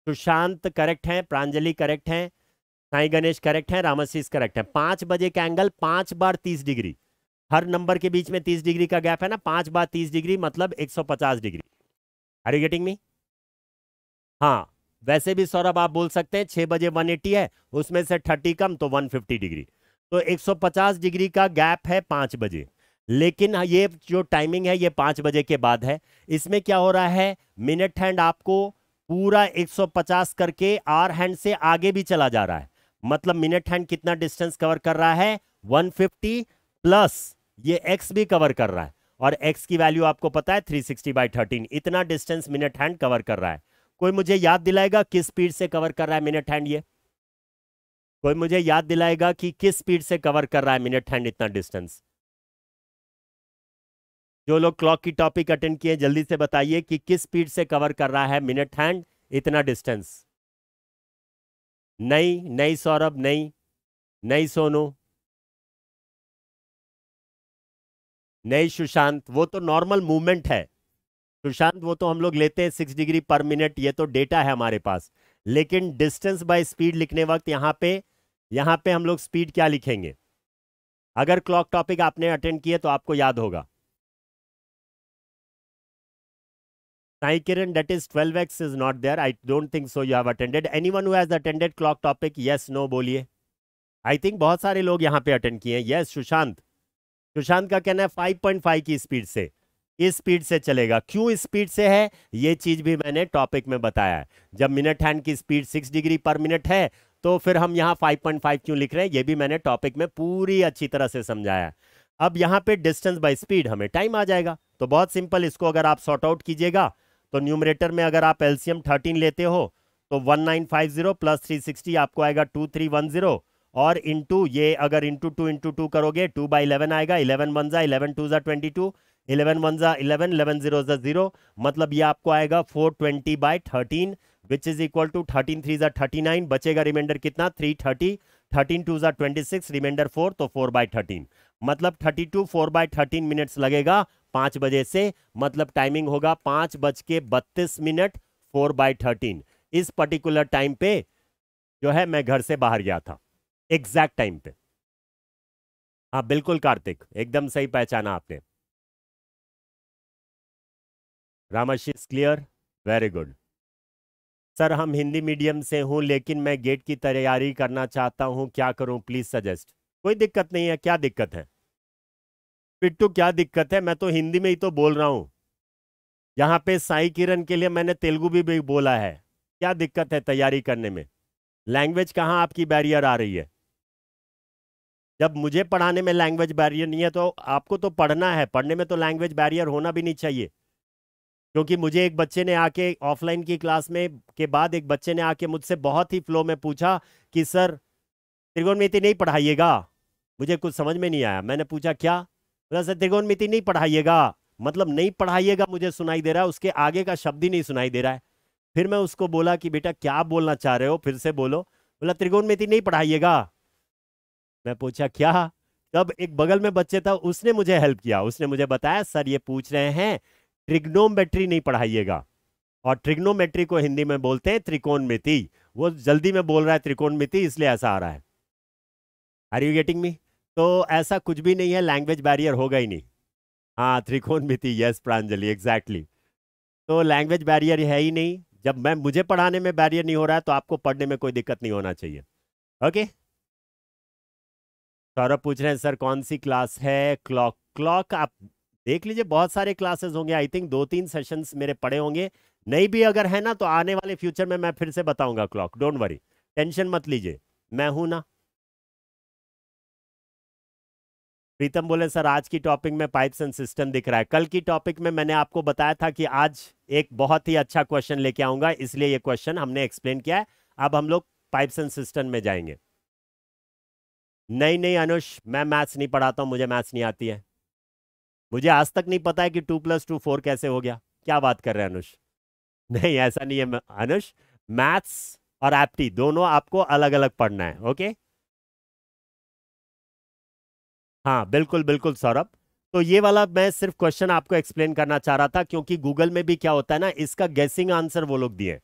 सुशांत करेक्ट हैं प्रांजलि करेक्ट हैं साई गणेश करेक्ट हैं रामाशीष करेक्ट हैं पांच बजे का एंगल पांच बार तीस डिग्री हर नंबर के बीच में तीस डिग्री का गैप है ना पांच बार तीस डिग्री मतलब एक सौ पचास degree are you getting me हाँ वैसे भी सौरभ आप बोल सकते हैं छह बजे वन एट्टी है उसमें से थर्टी कम तो वन फिफ्टी डिग्री तो एक सौ पचास डिग्री का गैप है पांच बजे लेकिन हाँ, ये जो टाइमिंग है ये पाँच बजे के बाद है इसमें क्या हो रहा है मिनट हैंड आपको पूरा 150 करके आर हैंड से आगे भी चला जा रहा है मतलब मिनट हैंड कितना डिस्टेंस कवर कर रहा है 150 प्लस ये एक्स भी कवर कर रहा है और एक्स की वैल्यू आपको पता है 360 सिक्सटी बाई थर्टीन इतना डिस्टेंस मिनट हैंड कवर कर रहा है कोई मुझे याद दिलाएगा किस स्पीड से कवर कर रहा है मिनट हैंड ये कोई मुझे याद दिलाएगा कि किस स्पीड से कवर कर रहा है मिनट हैंड इतना डिस्टेंस जो लोग क्लॉक की टॉपिक अटेंड किए जल्दी से बताइए कि किस स्पीड से कवर
कर रहा है मिनट हैंड इतना डिस्टेंस नहीं नहीं सौरभ नहीं नहीं सोनू
नहीं सुशांत वो तो नॉर्मल मूवमेंट है सुशांत वो तो हम लोग लेते हैं सिक्स डिग्री पर मिनट ये तो डेटा है हमारे पास लेकिन डिस्टेंस बाय स्पीड लिखने वक्त यहाँ पे
यहाँ पे हम लोग स्पीड क्या लिखेंगे अगर क्लॉक टॉपिक आपने अटेंड किया तो आपको याद होगा Naikiran, that
is 12x is not there. I don't think so you have attended. Anyone who has attended clock topic, yes, no बोलिए I think बहुत सारे लोग यहाँ पे attend किए हैं Yes, सुशांत सुशांत का कहना है 5.5 की speed से इस स्पीड से चलेगा क्यों स्पीड से है यह चीज भी मैंने टॉपिक में बताया है जब मिनट हैंड की स्पीड सिक्स डिग्री पर मिनट है तो फिर हम यहां फाइव पॉइंट फाइव क्यों लिख रहे हैं यह भी मैंने टॉपिक में पूरी अच्छी तरह से समझाया अब यहां पे डिस्टेंस बाय स्पीड हमें टाइम आ जाएगा तो बहुत सिंपल इसको अगर आप सॉर्ट आउट कीजिएगा तो न्यूमरेटर में अगर आप एल्सियम थर्टीन लेते हो तो one nine five zero plus three sixty आपको आएगा टू थ्री वन जीरो और इंटू ये अगर इंटू टू इंटू टू करोगे टू बाई इलेवन आएगा इलेवन वन जा इलेवन टू जा ट्वेंटी टू इलेवन वन जा इलेवन इलेवन जीरो जा जीरो मतलब ये आपको आएगा four twenty by thirteen which is equal to thirteen three जा थर्टी नाइन बचेगा रिमाइंडर कितना थ्री थर्टी थर्टीन टू जा ट्वेंटी सिक्स रिमाइंडर फोर तो फोर बाई थर्टीन मतलब thirty two four by thirteen minutes लगेगा पांच बजे से मतलब टाइमिंग होगा पांच बज के बत्तीस मिनट फोर बाई थर्टीन इस पर्टिकुलर टाइम पे जो है मैं घर से बाहर गया
था एग्जैक्ट टाइम पे हाँ बिल्कुल कार्तिक एकदम सही पहचाना आपने Ramashish clear
very good sir हम हिंदी मीडियम से हूं लेकिन मैं गेट की तैयारी करना चाहता हूं क्या करूं प्लीज़ सजेस्ट कोई दिक्कत नहीं है क्या दिक्कत है पिट्टू क्या दिक्कत है मैं तो हिंदी में ही तो बोल रहा हूं यहां पे साई किरण के लिए मैंने तेलुगु भी, भी बोला है क्या दिक्कत है तैयारी करने में लैंग्वेज कहां आपकी बैरियर आ रही है जब मुझे पढ़ाने में लैंग्वेज बैरियर नहीं है तो आपको तो पढ़ना है पढ़ने में तो लैंग्वेज बैरियर होना भी नहीं चाहिए क्योंकि मुझे एक बच्चे ने आके ऑफलाइन की क्लास में के बाद एक बच्चे ने आके मुझसे बहुत ही फ्लो में पूछा कि सर त्रिगोण नहीं पढ़ाइएगा मुझे कुछ समझ में नहीं आया मैंने पूछा क्या मिति नहीं पढ़ाइएगा मतलब नहीं पढ़ाइएगा मुझे सुनाई दे रहा है उसके आगे का शब्द ही नहीं सुनाई दे रहा है फिर मैं उसको बोला कि बेटा क्या बोलना चाह रहे हो फिर से बोलो बोला त्रिगोणमिति नहीं पढ़ाइएगा मैं पूछा क्या तब एक बगल में बच्चे था उसने मुझे हेल्प किया उसने मुझे बताया सर ये पूछ रहे हैं ट्रिग्नोमेट्री नहीं पढ़ाइएगा और ट्रिग्नोमेट्री को हिंदी में बोलते हैं मिति वो जल्दी में बोल रहा है मिति इसलिए ऐसा आ रहा है आर यू गेटिंग मी तो ऐसा कुछ भी नहीं है लैंग्वेज बैरियर होगा ही नहीं हाँ त्रिकोण मिति यस प्रांजलि एग्जैक्टली तो लैंग्वेज बैरियर है ही नहीं जब मैं मुझे पढ़ाने में बैरियर नहीं हो रहा है तो आपको पढ़ने में कोई दिक्कत नहीं होना चाहिए ओके सौरभ पूछ रहे हैं सर कौन सी क्लास है क्लॉक क्लॉक आप देख लीजिए बहुत सारे क्लासेस होंगे आई थिंक दो तीन सेशंस मेरे पड़े होंगे नहीं भी अगर है ना तो आने वाले फ्यूचर में मैं फिर से बताऊंगा क्लॉक डोंट वरी टेंशन मत लीजिए मैं हूं ना प्रीतम बोले सर आज की टॉपिक में पाइप्स एंड सिस्टम दिख रहा है कल की टॉपिक में मैंने आपको बताया था कि आज एक बहुत ही अच्छा क्वेश्चन लेके आऊंगा इसलिए ये क्वेश्चन हमने एक्सप्लेन किया है अब हम लोग पाइप्स एंड सिस्टम में जाएंगे नहीं नहीं अनुष मैं मैथ्स नहीं पढ़ाता हूँ मुझे मैथ्स नहीं आती है मुझे आज तक नहीं पता है कि टू प्लस टू फोर कैसे हो गया क्या बात कर रहे हैं अनुष नहीं ऐसा नहीं है अनुष मैथ्स और एप्टी दोनों आपको अलग अलग पढ़ना है ओके हाँ बिल्कुल बिल्कुल सौरभ तो ये वाला मैं सिर्फ क्वेश्चन आपको एक्सप्लेन करना चाह रहा था क्योंकि गूगल में भी क्या होता है ना इसका गैसिंग आंसर वो लोग दिए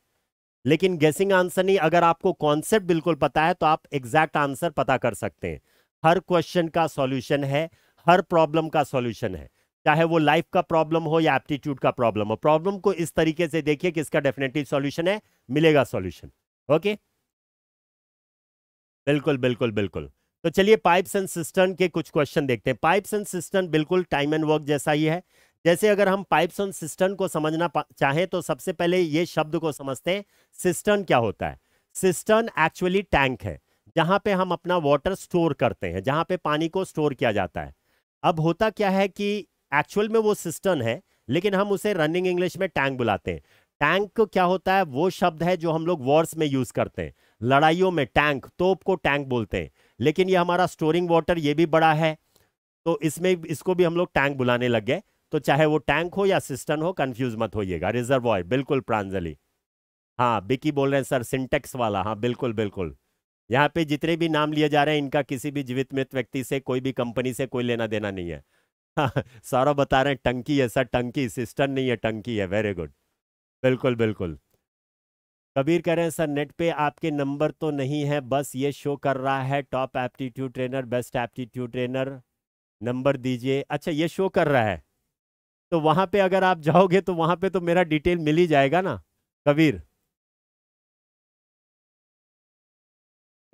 लेकिन गैसिंग आंसर नहीं अगर आपको कॉन्सेप्ट बिल्कुल पता है तो आप एग्जैक्ट आंसर पता कर सकते हैं हर क्वेश्चन का सॉल्यूशन है हर प्रॉब्लम का सॉल्यूशन है चाहे वो लाइफ का प्रॉब्लम हो या एप्टीट्यूड का प्रॉब्लम हो प्रॉब्लम को इस तरीके से देखिए कि इसका डेफिनेटिव सॉल्यूशन है मिलेगा सॉल्यूशन ओके बिल्कुल बिल्कुल बिल्कुल तो चलिए पाइप्स एंड सिस्टर्न के कुछ क्वेश्चन देखते हैं पाइप्स एंड सिस्टर्न बिल्कुल टाइम एंड वर्क जैसा ही है जैसे अगर हम पाइप्स एंड सिस्टर्न को समझना चाहें तो सबसे पहले ये शब्द को समझते हैं सिस्टर्न क्या होता है सिस्टर्न एक्चुअली टैंक है जहाँ पे हम अपना वाटर स्टोर करते हैं जहाँ पे पानी को स्टोर किया जाता है अब होता क्या है कि एक्चुअल में वो सिस्टर्न है लेकिन हम उसे रनिंग इंग्लिश में टैंक बुलाते हैं टैंक क्या होता है वो शब्द है जो हम लोग वॉर्स में यूज करते हैं लड़ाइयों में टैंक तोप को टैंक बोलते हैं लेकिन ये हमारा स्टोरिंग वाटर ये भी बड़ा है तो इसमें इसको भी हम लोग टैंक बुलाने लग गए तो चाहे वो टैंक हो या सिस्टम हो कंफ्यूज मत होइएगा रिजर्वॉय बिल्कुल प्रांजलि हाँ बिकी बोल रहे हैं सर सिंटेक्स वाला हाँ बिल्कुल बिल्कुल यहाँ पे जितने भी नाम लिए जा रहे हैं इनका किसी भी जीवित मृत व्यक्ति से कोई भी कंपनी से कोई लेना देना नहीं है हाँ, सौरभ बता रहे हैं टंकी है सर टंकी सिस्टम नहीं है टंकी है वेरी गुड बिल्कुल बिल्कुल कबीर कह रहे हैं सर नेट पे आपके नंबर तो नहीं है बस ये शो कर रहा है top aptitude trainer best aptitude trainer number दीजिए अच्छा ये शो कर रहा है तो वहाँ पे अगर आप जाओगे तो वहाँ पे तो मेरा डिटेल मिल ही जाएगा ना कबीर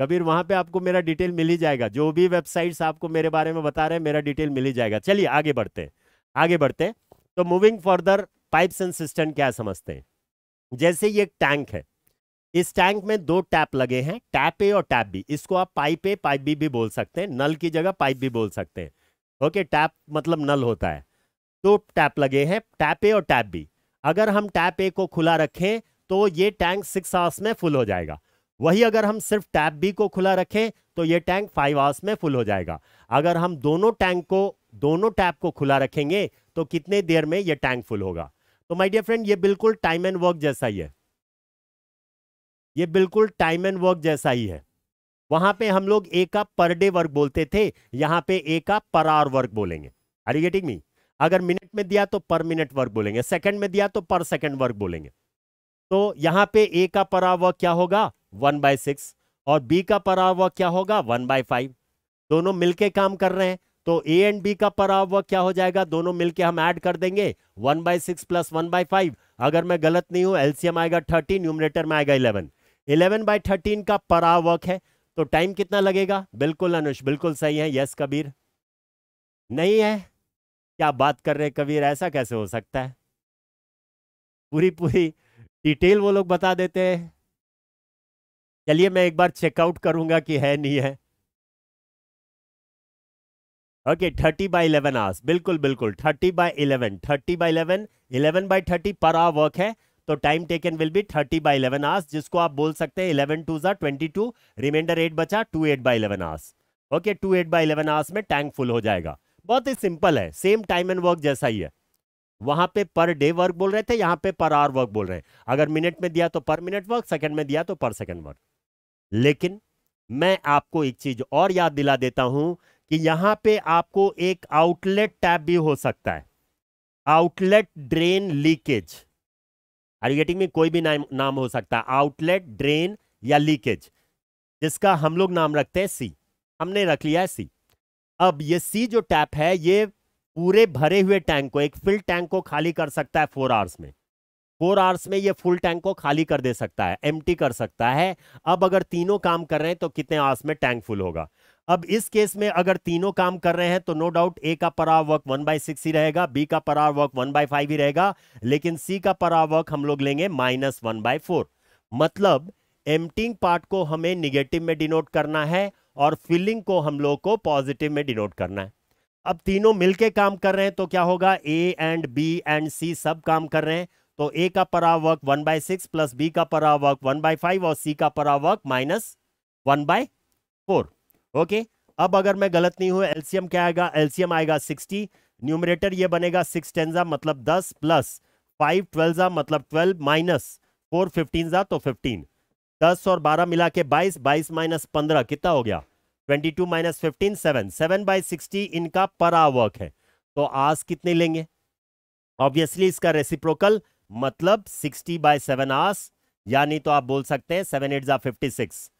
कबीर वहाँ पे आपको मेरा डिटेल मिल ही जाएगा जो भी वेबसाइट्स आपको मेरे बारे में बता रहे हैं मेरा डिटेल मिल ही जाएगा चलिए आगे बढ़ते हैं आगे बढ़ते हैं तो moving further pipes and system क्या समझते हैं जैसे ये एक टैंक है इस टैंक में दो टैप लगे हैं टैप ए और टैप बी इसको आप पाइप ए पाइप बी भी बोल सकते हैं नल की जगह पाइप भी बोल सकते हैं ओके टैप मतलब नल होता है दो टैप लगे हैं टैप ए और टैप बी अगर हम टैप ए को खुला रखें तो ये टैंक सिक्स आवर्स में फुल हो जाएगा वही अगर हम सिर्फ टैप बी को खुला रखें तो ये टैंक फाइव आवर्स में फुल हो जाएगा अगर हम दोनों टैंक को दोनों टैप को खुला रखेंगे तो कितने देर में ये टैंक फुल होगा तो माय डियर फ्रेंड ये बिल्कुल टाइम एंड वर्क जैसा ही है ये बिल्कुल टाइम एंड वर्क जैसा ही है वहां पे हम लोग ए का पर डे वर्क बोलते थे यहां पे ए का पर आवर वर्क बोलेंगे अरे गेटिंग मी अगर मिनट में दिया तो पर मिनट वर्क बोलेंगे सेकंड में दिया तो पर सेकंड वर्क बोलेंगे तो यहां पे ए का पर आवर वर्क क्या होगा वन बाय सिक्स और बी का पर आवर वर्क क्या होगा वन बाय फाइव दोनों मिलके काम कर रहे हैं तो ए एंड बी का पर आवर वर्क क्या हो जाएगा दोनों मिलकर हम ऐड कर देंगे one by six plus one by five अगर मैं गलत नहीं हूं एलसीएम आएगा थर्टीन न्यूमिनेटर में आएगा इलेवन 11 बाई थर्टीन का परावर्क है तो टाइम कितना लगेगा बिल्कुल अनुष बिल्कुल सही है यस कबीर नहीं है क्या बात कर रहे कबीर ऐसा कैसे हो सकता है पूरी पूरी डिटेल वो लोग बता देते हैं चलिए मैं एक बार चेकआउट करूंगा कि है नहीं है okay thirty by eleven hours बिल्कुल बिल्कुल thirty by eleven thirty by eleven eleven by thirty per hour work है तो time taken will be thirty by eleven hours जिसको आप बोल सकते हैं इलेवन टू ज़ा ट्वेंटी टू रिमाइंडर एट बचा two eight by eleven hours okay two eight by eleven hours में टैंक फुल हो जाएगा बहुत ही सिंपल है सेम टाइम एंड वर्क जैसा ही है वहां पे पर डे वर्क बोल रहे थे यहां पे पर आवर वर्क बोल रहे हैं अगर मिनट में दिया तो पर मिनट वर्क सेकंड में दिया तो पर सेकंड वर्क लेकिन मैं आपको एक चीज और याद दिला देता हूं कि यहां पे आपको एक आउटलेट टैप भी हो सकता है आउटलेट ड्रेन लीकेज आर में कोई भी नाम नाम हो सकता है आउटलेट ड्रेन या लीकेज जिसका हम लोग नाम रखते हैं सी हमने रख लिया है सी अब ये सी जो टैप है ये पूरे भरे हुए टैंक को एक फिल टैंक को खाली कर सकता है फोर आवर्स में फोर आवर्स में ये फुल टैंक को खाली कर दे सकता है एम्प्टी कर सकता है अब अगर तीनों काम कर रहे हैं तो कितने आवर्स में टैंक फुल होगा अब इस केस में अगर तीनों काम कर रहे हैं तो नो डाउट ए का परावर्क वन बाय सिक्स ही रहेगा बी का परावर्क वन बाय फाइव ही रहेगा लेकिन सी का परावर्क हम लोग लेंगे माइनस वन बाय फोर मतलब एम्पटिंग पार्ट को हमें निगेटिव में डिनोट करना है और फिलिंग को हम लोग को पॉजिटिव में डिनोट करना है अब तीनों मिलके काम कर रहे हैं तो क्या होगा A and B and C सब काम कर रहे हैं तो ए का per hour work one by six plus B का परावर्क वन बाय फाइव और सी का per hour work minus one by four okay अब अगर मैं गलत नहीं हूं एलसीएम क्या आएगा एलसीएम आएगा 60 न्यूमरेटर ये बनेगा सिक्स टेनजा मतलब 10 प्लस फाइव ट्वेल्जा मतलब 12 माइनस फोर फिफ्टीनजा तो 15 10 और 12 मिला के बाईस बाईस माइनस पंद्रह कितना हो गया 22 minus fifteen seven seven by sixty इनका पर आवर्क है तो आज कितने लेंगे ऑब्वियसली इसका रेसिप्रोकल मतलब 60 बाय सेवन आस यानी तो आप बोल सकते हैं सेवन एट जा fifty six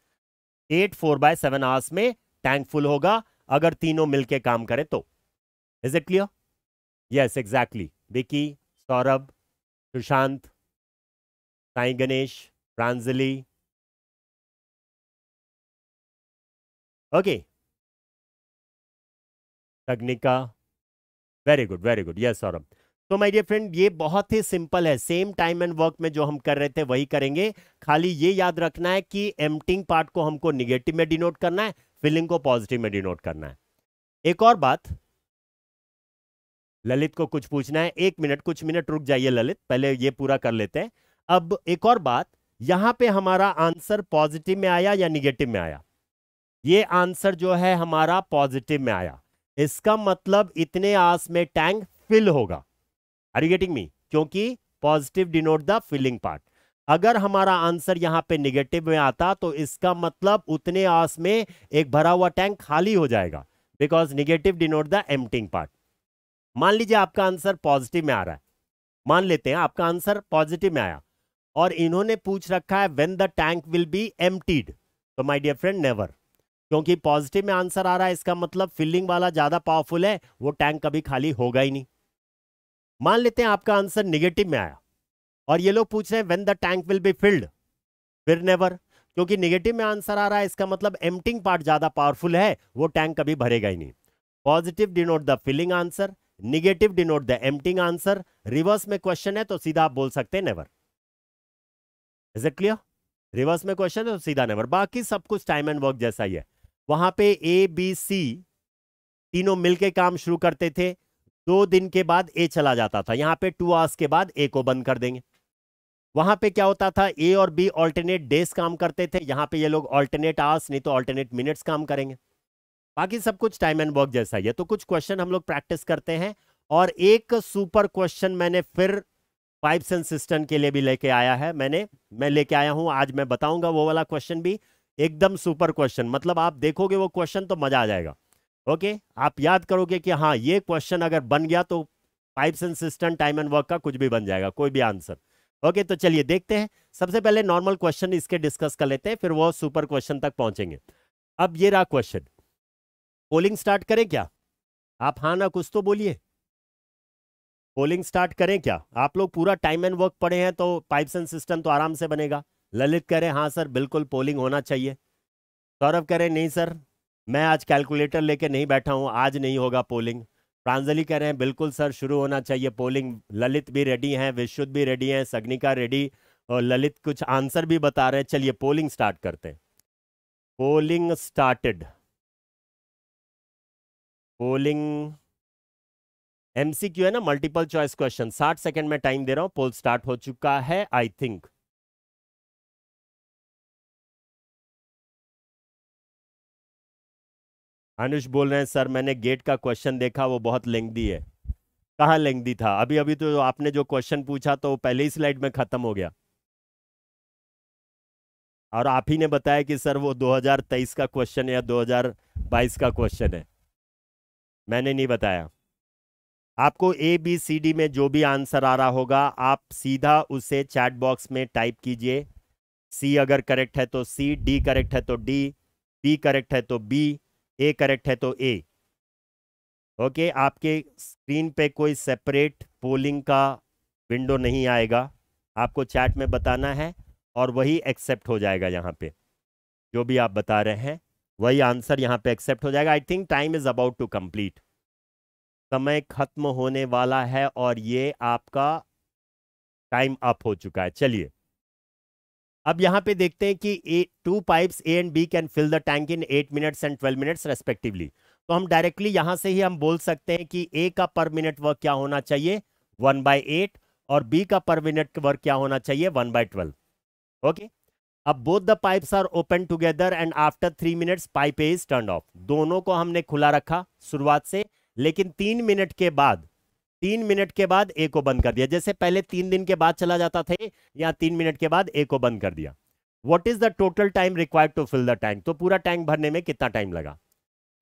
eight four by seven hours में टैंक फुल होगा अगर तीनों मिलके काम करें तो is it clear
yes exactly Vicky Saurabh Sushant Sai Ganesh Pranjali okay Tagnika
very good very good yes Saurabh तो माय डियर फ्रेंड ये बहुत ही सिंपल है सेम टाइम एंड वर्क में जो हम कर रहे थे वही करेंगे खाली ये याद रखना है कि एमटिंग पार्ट को हमको निगेटिव में डिनोट करना है फीलिंग को पॉजिटिव में डिनोट करना है एक और बात ललित को कुछ पूछना है एक मिनट कुछ मिनट रुक जाइए ललित पहले ये पूरा कर लेते हैं अब एक और बात यहां पे हमारा आंसर पॉजिटिव में आया या निगेटिव में आया ये आंसर जो है हमारा पॉजिटिव में आया इसका मतलब इतने आस में टैंक फिल होगा आर यू गेटिंग मी क्योंकि positive denote the filling part अगर हमारा आंसर यहां पे निगेटिव में आता तो इसका मतलब उतने आस में एक भरा हुआ टैंक खाली हो जाएगा because negative denote the emptying part मान लीजिए आपका आंसर पॉजिटिव में आ रहा है मान लेते हैं आपका आंसर पॉजिटिव में आया और इन्होंने पूछ रखा है when the tank will be emptied तो माय डियर फ्रेंड नेवर क्योंकि पॉजिटिव में आंसर आ रहा है इसका मतलब फिलिंग वाला ज्यादा पावरफुल है वो टैंक कभी खाली होगा ही नहीं मान लेते हैं आपका आंसर निगेटिव में आया और ये लोग पूछ रहे हैं when the tank will be filled फिर नेवर क्योंकि निगेटिव में आंसर आ रहा है इसका मतलब एम्पटिंग पार्ट ज्यादा पावरफुल है वो टैंक कभी भरेगा ही नहीं positive denote the filling answer negative denote the emptying answer reverse में क्वेश्चन है तो सीधा आप बोल सकते हैं never is it clear reverse में क्वेश्चन है तो सीधा नेवर बाकी सब कुछ टाइम एंड वर्क जैसा ही है वहां पे ए बी सी तीनों मिलके काम शुरू करते थे दो दिन के बाद ए चला जाता था यहां पे टू आवर्स के बाद ए को बंद कर देंगे वहां पे क्या होता था ए और बी ऑल्टरनेट डेज काम करते थे यहां पे ये लोग ऑल्टरनेट आवर्स नहीं तो ऑल्टरनेट मिनट्स काम करेंगे बाकी सब कुछ टाइम एंड वर्क जैसा ही है तो कुछ क्वेश्चन हम लोग प्रैक्टिस करते हैं और एक सुपर क्वेश्चन मैंने फिर फाइव एंड सिस्टम के लिए भी लेके आया है मैंने मैं लेके आया हूं आज मैं बताऊंगा वो वाला क्वेश्चन भी एकदम सुपर क्वेश्चन मतलब आप देखोगे वो क्वेश्चन तो मजा आ जाएगा ओके आप याद करोगे कि हाँ ये क्वेश्चन अगर बन गया तो pipes and system time and work का कुछ भी बन जाएगा कोई भी आंसर ओके तो चलिए देखते हैं सबसे पहले नॉर्मल क्वेश्चन इसके डिस्कस कर लेते हैं फिर वो सुपर क्वेश्चन तक पहुंचेंगे अब ये रहा क्वेश्चन पोलिंग स्टार्ट करें क्या आप हाँ ना कुछ तो बोलिए पोलिंग स्टार्ट करें क्या आप लोग पूरा टाइम एंड वर्क पढ़े हैं तो पाइप्स एंड सिस्टम तो आराम से बनेगा ललित कह रहे हाँ सर बिल्कुल पोलिंग होना चाहिए सौरभ कह रहे नहीं सर मैं आज कैलकुलेटर लेके नहीं बैठा हूँ आज नहीं होगा पोलिंग प्रांजलि कह रहे हैं बिल्कुल सर शुरू होना चाहिए पोलिंग ललित भी रेडी हैं विश्वुद भी रेडी हैं सग्निका रेडी और ललित कुछ आंसर भी बता रहे हैं चलिए पोलिंग स्टार्ट करते हैं पोलिंग स्टार्टेड पोलिंग
एमसीक्यू है ना मल्टीपल चॉइस क्वेश्चन 60 सेकंड में टाइम दे रहा हूं पोल स्टार्ट हो चुका है आई थिंक अनुष बोल रहे हैं सर मैंने गेट का क्वेश्चन देखा वो बहुत लेंगदी है
कहाँ लेंगदी था अभी अभी तो आपने जो क्वेश्चन पूछा तो पहले ही स्लाइड में ख़त्म हो गया और आप ही ने बताया कि सर वो 2023 का क्वेश्चन या 2022 का क्वेश्चन है मैंने नहीं बताया आपको ए बी सी डी में जो भी आंसर आ रहा होगा आप सीधा उसे चैट बॉक्स में टाइप कीजिए सी अगर करेक्ट है तो सी डी करेक्ट है तो डी बी करेक्ट है तो बी ए करेक्ट है तो ए ओके आपके स्क्रीन पे कोई सेपरेट पोलिंग का विंडो नहीं आएगा आपको चैट में बताना है और वही एक्सेप्ट हो जाएगा यहाँ पे जो भी आप बता रहे हैं वही आंसर यहाँ पे एक्सेप्ट हो जाएगा I think time is about to complete समय खत्म होने वाला है और ये आपका टाइम अप हो चुका है चलिए अब यहां पे देखते हैं कि two pipes A and B can fill the tank in eight minutes and twelve minutes respectively तो हम डायरेक्टली यहां से ही हम बोल सकते हैं कि ए का पर मिनट वर्क क्या होना चाहिए वन बाय एट और बी का पर मिनट वर्क क्या होना चाहिए वन बाय ट्वेल्व ओके अब both the pipes are open together and after three minutes pipe A is turn off दोनों को हमने खुला रखा शुरुआत से लेकिन तीन मिनट के बाद तीन मिनट के बाद ए को बंद कर दिया जैसे पहले तीन दिन के बाद चला जाता था या तीन मिनट के बाद ए को बंद कर दिया what is the total time required to fill the tank तो पूरा टैंक भरने में कितना टाइम लगा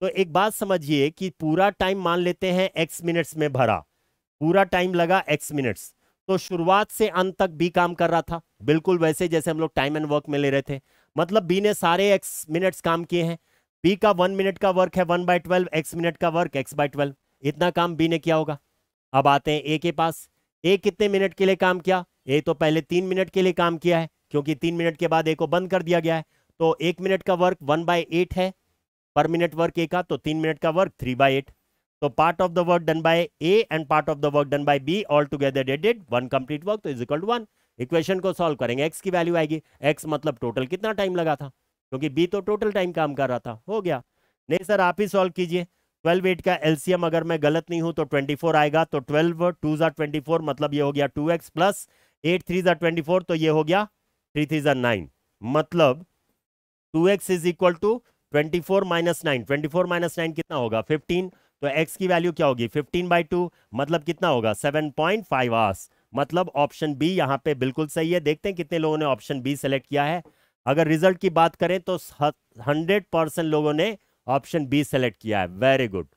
तो एक बात समझिए कि पूरा टाइम मान लेते हैं एक्स मिनट्स में भरा पूरा टाइम लगा एक्स मिनट्स तो शुरुआत से अंत तक बी काम कर रहा था बिल्कुल वैसे जैसे हम लोग टाइम एंड वर्क में ले रहे थे मतलब बी ने सारे एक्स मिनट्स काम किए हैं बी का वन मिनट का वर्क है one by twelve x minute का वर्क एक्स बाय ट्वेल्व इतना काम बी ने किया होगा अब आते हैं ए के पास ए कितने मिनट के लिए काम किया ए तो पहले तीन मिनट के लिए काम किया है क्योंकि तीन मिनट के बाद ए को बंद कर दिया गया है तो एक मिनट का वर्क वन बाय एट है पर मिनट वर्क ए का तो तीन मिनट का वर्क थ्री बाय एट तो part of the work done by A and part of the work done by B all together added one complete work तो is equal to one equation को सॉल्व करेंगे एक्स की वैल्यू आएगी एक्स मतलब टोटल कितना टाइम लगा था क्योंकि बी तो टोटल टाइम काम कर रहा था हो गया नहीं सर आप ही सॉल्व कीजिए ट्वेल्व एट का एलसीएम अगर मैं गलत नहीं हूं तो ट्वेंटी फोर आएगा तो ट्वेल्व टू जार ट्वेंटी फोर मतलब ये हो गया two x plus eight three जार ट्वेंटी फोर तो ये हो गया थ्री थ्री जार नाइन मतलब two x is equal to twenty four minus nine twenty four minus nine कितना होगा फिफ्टीन तो एक्स की वैल्यू क्या होगी फिफ्टीन बाई टू मतलब कितना होगा सेवन पॉइंट फाइव आवर्स मतलब ऑप्शन बी यहाँ पे बिल्कुल सही है देखते हैं कितने लोगों ने ऑप्शन बी सेलेक्ट किया है अगर रिजल्ट की बात करें तो हंड्रेड परसेंट लोगों ने ऑप्शन बी सेलेक्ट किया है very good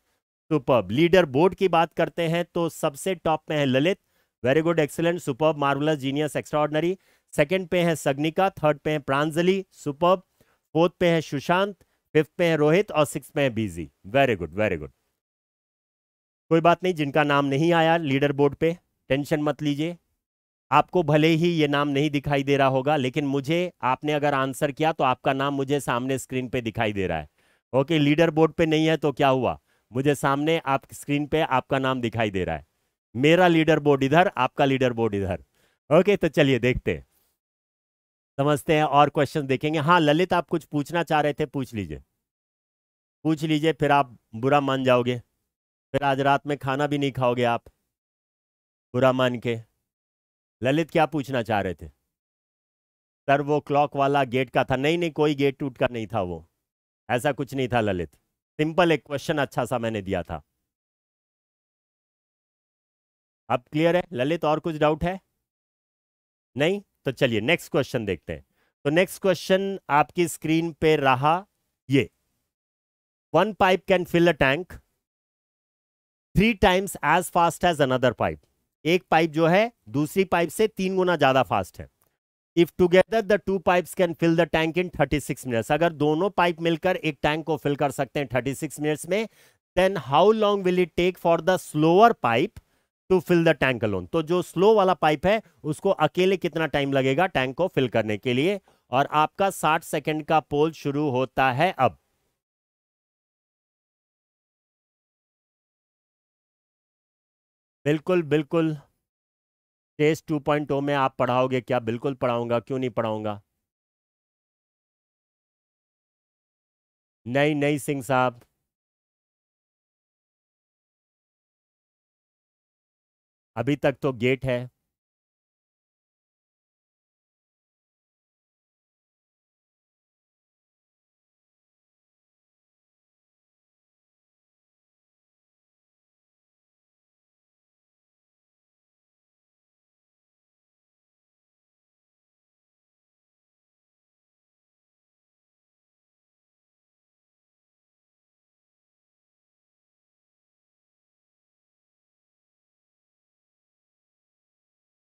super leader board की बात करते हैं तो सबसे टॉप में है Lalit very good excellent super marvellous genius extraordinary second पे है सग्निका थर्ड पे है प्रांजलि सुपर्ब फोर्थ पे है सुशांत फिफ्थ पे है रोहित और सिक्स पे है BG very good very good कोई बात नहीं जिनका नाम नहीं आया लीडर बोर्ड पे टेंशन मत लीजिए आपको भले ही ये नाम नहीं दिखाई दे रहा होगा लेकिन मुझे आपने अगर आंसर किया तो आपका नाम मुझे सामने स्क्रीन पे दिखाई दे रहा है ओके लीडर बोर्ड पे नहीं है तो क्या हुआ मुझे सामने आप स्क्रीन पे आपका नाम दिखाई दे रहा है मेरा लीडर बोर्ड इधर आपका लीडर बोर्ड इधर ओके तो चलिए देखते समझते हैं और क्वेश्चन देखेंगे हाँ ललित आप कुछ पूछना चाह रहे थे पूछ लीजिए पूछ लीजिए फिर आप बुरा मान जाओगे फिर आज रात में खाना भी नहीं खाओगे आप बुरा मान के ललित क्या पूछना चाह रहे थे सर वो क्लॉक वाला गेट का था नहीं नहीं कोई गेट टूट का नहीं था वो ऐसा कुछ नहीं था ललित सिंपल एक क्वेश्चन अच्छा सा मैंने दिया था अब क्लियर है ललित और कुछ डाउट है नहीं तो चलिए नेक्स्ट क्वेश्चन देखते हैं तो नेक्स्ट क्वेश्चन आपकी स्क्रीन पे रहा ये one pipe can fill a tank three times as fast as another pipe एक पाइप जो है दूसरी पाइप से तीन गुना ज्यादा फास्ट है if together the two pipes can fill the tank in 36 minutes अगर दोनों पाइप मिलकर एक टैंक को फिल कर सकते हैं 36 मिनट्स में then how long will it take for the slower pipe to fill the tank alone तो जो स्लो वाला पाइप है उसको अकेले कितना टाइम लगेगा टैंक
को फिल करने के लिए और आपका 60 सेकेंड का पोल शुरू होता है अब बिल्कुल बिल्कुल टेस्ट 2.0 में आप पढ़ाओगे क्या बिल्कुल पढ़ाऊंगा क्यों नहीं पढ़ाऊंगा नहीं नहीं सिंह साहब अभी तक तो गेट है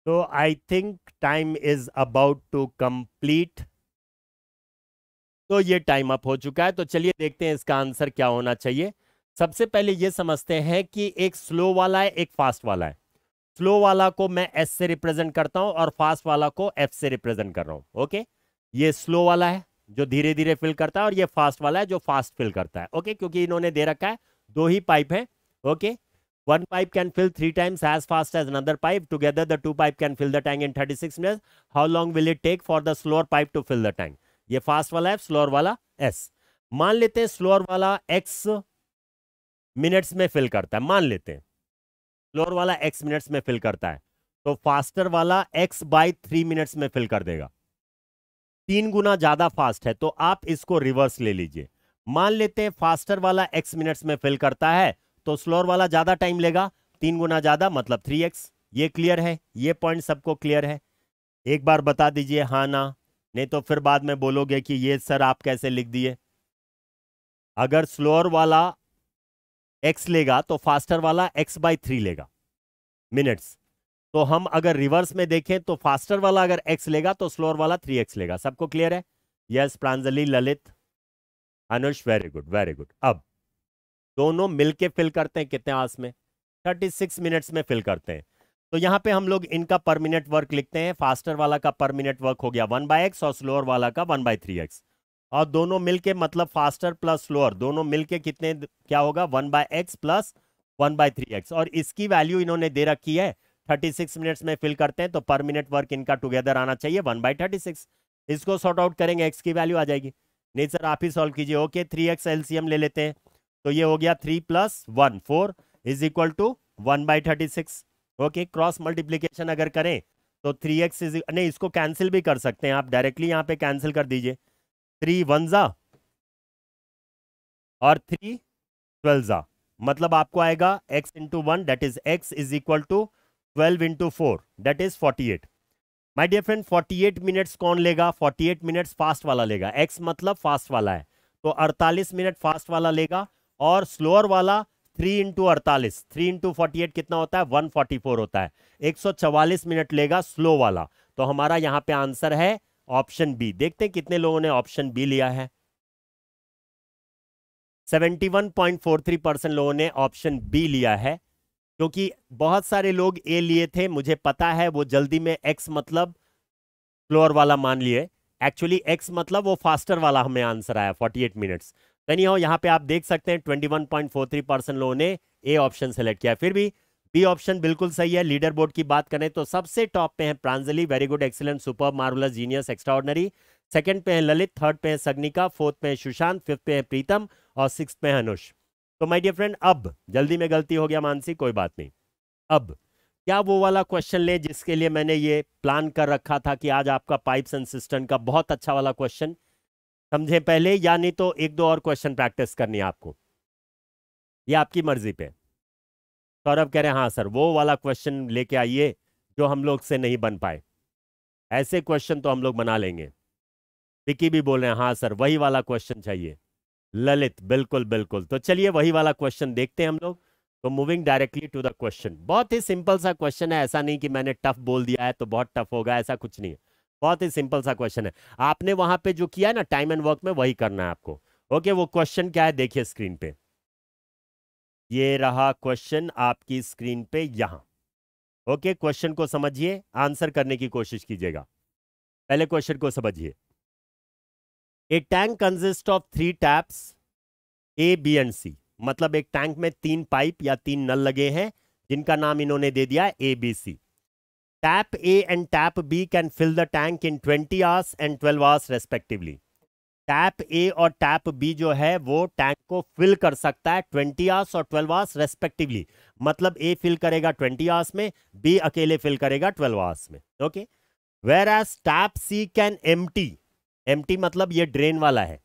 So I think time is about
to complete. तो ये टाइम अप हो चुका है तो चलिए देखते हैं इसका आंसर क्या होना चाहिए सबसे पहले ये समझते हैं कि एक स्लो वाला है एक फास्ट वाला है स्लो वाला को मैं एस से रिप्रेजेंट करता हूं और फास्ट वाला को एफ से रिप्रेजेंट कर रहा हूं ओके ये स्लो वाला है जो धीरे धीरे फिल करता है और ये फास्ट वाला है जो फास्ट फिल करता है ओके क्योंकि इन्होंने दे रखा है दो ही पाइप है okay One pipe can fill three times as fast as another pipe. Together, the two pipe can fill the tank in 36 minutes. How long will it take for the slower pipe to fill the tank? ये फास्ट वाला है स्लोअर वाला एस मान लेते हैं स्लोअर वाला एक्स मिनट्स में फिल करता है मान लेते हैं स्लोअर वाला एक्स मिनट्स में फिल करता है तो फास्टर वाला एक्स बाई थ्री मिनट्स में फिल कर देगा तीन गुना ज़्यादा फास्ट है तो आप इसको रिवर्स ले लीजिए मान लेते हैं फास्टर वाला एक्स मिनट्स में फिल करता है तो स्लोर वाला ज़्यादा टाइम लेगा तीन गुना ज़्यादा मतलब थ्री एक्स ये क्लियर है ये पॉइंट सबको क्लियर है एक बार बता दीजिए हाँ ना नहीं तो फिर बाद में बोलोगे कि ये सर आप कैसे लिख दिए अगर स्लोअर वाला एक्स लेगा तो फास्टर वाला एक्स बाई थ्री लेगा मिनट्स तो हम अगर रिवर्स में देखें तो फास्टर वाला अगर एक्स लेगा तो स्लोअर वाला थ्री एक्स लेगा सबको क्लियर है yes Pranjali Lalit Anush very good very good अब दोनों मिलके फिल करते हैं कितने आवर्स में 36 मिनट्स में फिल करते हैं तो यहाँ पे हम लोग इनका पर मिनट वर्क लिखते हैं फास्टर वाला का पर मिनट वर्क हो गया वन बाय एक्स और स्लोअर वाला का वन बाय थ्री एक्स और दोनों मिलके मतलब फास्टर प्लस स्लोअर दोनों मिलके कितने क्या होगा one by x plus one by three x और इसकी वैल्यू इन्होंने दे रखी है थर्टी सिक्स मिनट्स में फिल करते हैं तो पर मिनट वर्क इनका टुगेदर आना चाहिए वन बाय थर्टी सिक्स इसको सॉर्ट आउट करेंगे एक्स की वैल्यू आ जाएगी नहीं सर आप ही सॉल्व कीजिए ओके थ्री एक्स एलसीएम ले लेते हैं तो ये हो गया three plus one four is equal to one by thirty six okay cross multiplication अगर करें तो थ्री एक्स इज नहीं इसको कैंसिल भी कर सकते हैं आप डायरेक्टली यहाँ पे कैंसिल कर दीजिए थ्री वन जा और थ्री ट्वेल्व जा मतलब आपको आएगा x into one that is x is equal to twelve into four that is forty eight my dear friend forty eight minutes कौन लेगा फोर्टी एट मिनट्स फास्ट वाला लेगा एक्स मतलब फास्ट वाला है तो अड़तालीस मिनट फास्ट वाला लेगा और स्लोअर वाला थ्री इंटू अड़तालीस थ्री इंटू फोर्टी एट कितना होता है वन फोर्टी फोर होता है एक सौ चवालीस मिनट लेगा स्लो वाला तो हमारा यहाँ पे आंसर है ऑप्शन बी देखते हैं कितने लोगों ने ऑप्शन बी लिया है seventy one point four three percent लोगों ने ऑप्शन बी लिया है क्योंकि बहुत सारे लोग ए लिए थे मुझे पता है वो जल्दी में एक्स मतलब स्लोअर वाला मान लिए एक्चुअली एक्स मतलब वो फास्टर वाला हमें आंसर आया फोर्टी एट मिनट्स एनी हो यहाँ पे आप देख सकते हैं 21.43 परसेंट लोगों ने ए ऑप्शन सेलेक्ट किया फिर भी बी ऑप्शन बिल्कुल सही है लीडर बोर्ड की बात करें तो सबसे टॉप पे है Pranjali very good excellent super marvellous genius extraordinary second पे है ललित थर्ड पे है सग्निका फोर्थ पे है सुशांत फिफ्थ पे है प्रीतम और सिक्स पे है अनुष तो माई डियर फ्रेंड अब जल्दी में गलती हो गया मानसी कोई बात नहीं अब क्या वो वाला क्वेश्चन ले जिसके लिए मैंने ये प्लान कर रखा था कि आज आपका पाइप्स एंड सिस्टम का बहुत अच्छा वाला क्वेश्चन समझें पहले या नहीं तो एक दो और क्वेश्चन प्रैक्टिस करनी है आपको ये आपकी मर्जी पे सौरभ कह रहे हैं हाँ सर वो वाला क्वेश्चन लेके आइए जो हम लोग से नहीं बन पाए ऐसे क्वेश्चन तो हम लोग बना लेंगे विकी भी बोल रहे हैं हाँ सर वही वाला क्वेश्चन चाहिए ललित बिल्कुल बिल्कुल तो चलिए वही वाला क्वेश्चन देखते हैं हम लोग तो moving directly to the question बहुत ही सिंपल सा क्वेश्चन है ऐसा नहीं कि मैंने टफ बोल दिया है तो बहुत टफ होगा ऐसा कुछ नहीं है बहुत ही सिंपल सा क्वेश्चन है आपने वहां पे जो किया है ना टाइम एंड वर्क में वही करना है आपको ओके वो क्वेश्चन क्या है देखिए स्क्रीन पे ये रहा क्वेश्चन आपकी स्क्रीन पे यहां ओके क्वेश्चन को समझिए आंसर करने की कोशिश कीजिएगा पहले क्वेश्चन को समझिए a tank consist of three taps A B and C मतलब एक टैंक में तीन पाइप या तीन नल लगे हैं जिनका नाम इन्होंने दे दिया A B C Tap A and Tap B can fill the tank in 20 hours and 12 hours respectively. Tap A और टैप बी जो है वो टैंक को फिल कर सकता है ट्वेंटी आवर्स और ट्वेल्व आवर्स रेस्पेक्टिवली मतलब ए फिल करेगा ट्वेंटी आवर्स में बी अकेले फिल करेगा ट्वेल्व आवर्स में okay whereas tap C can empty empty मतलब ये ड्रेन वाला है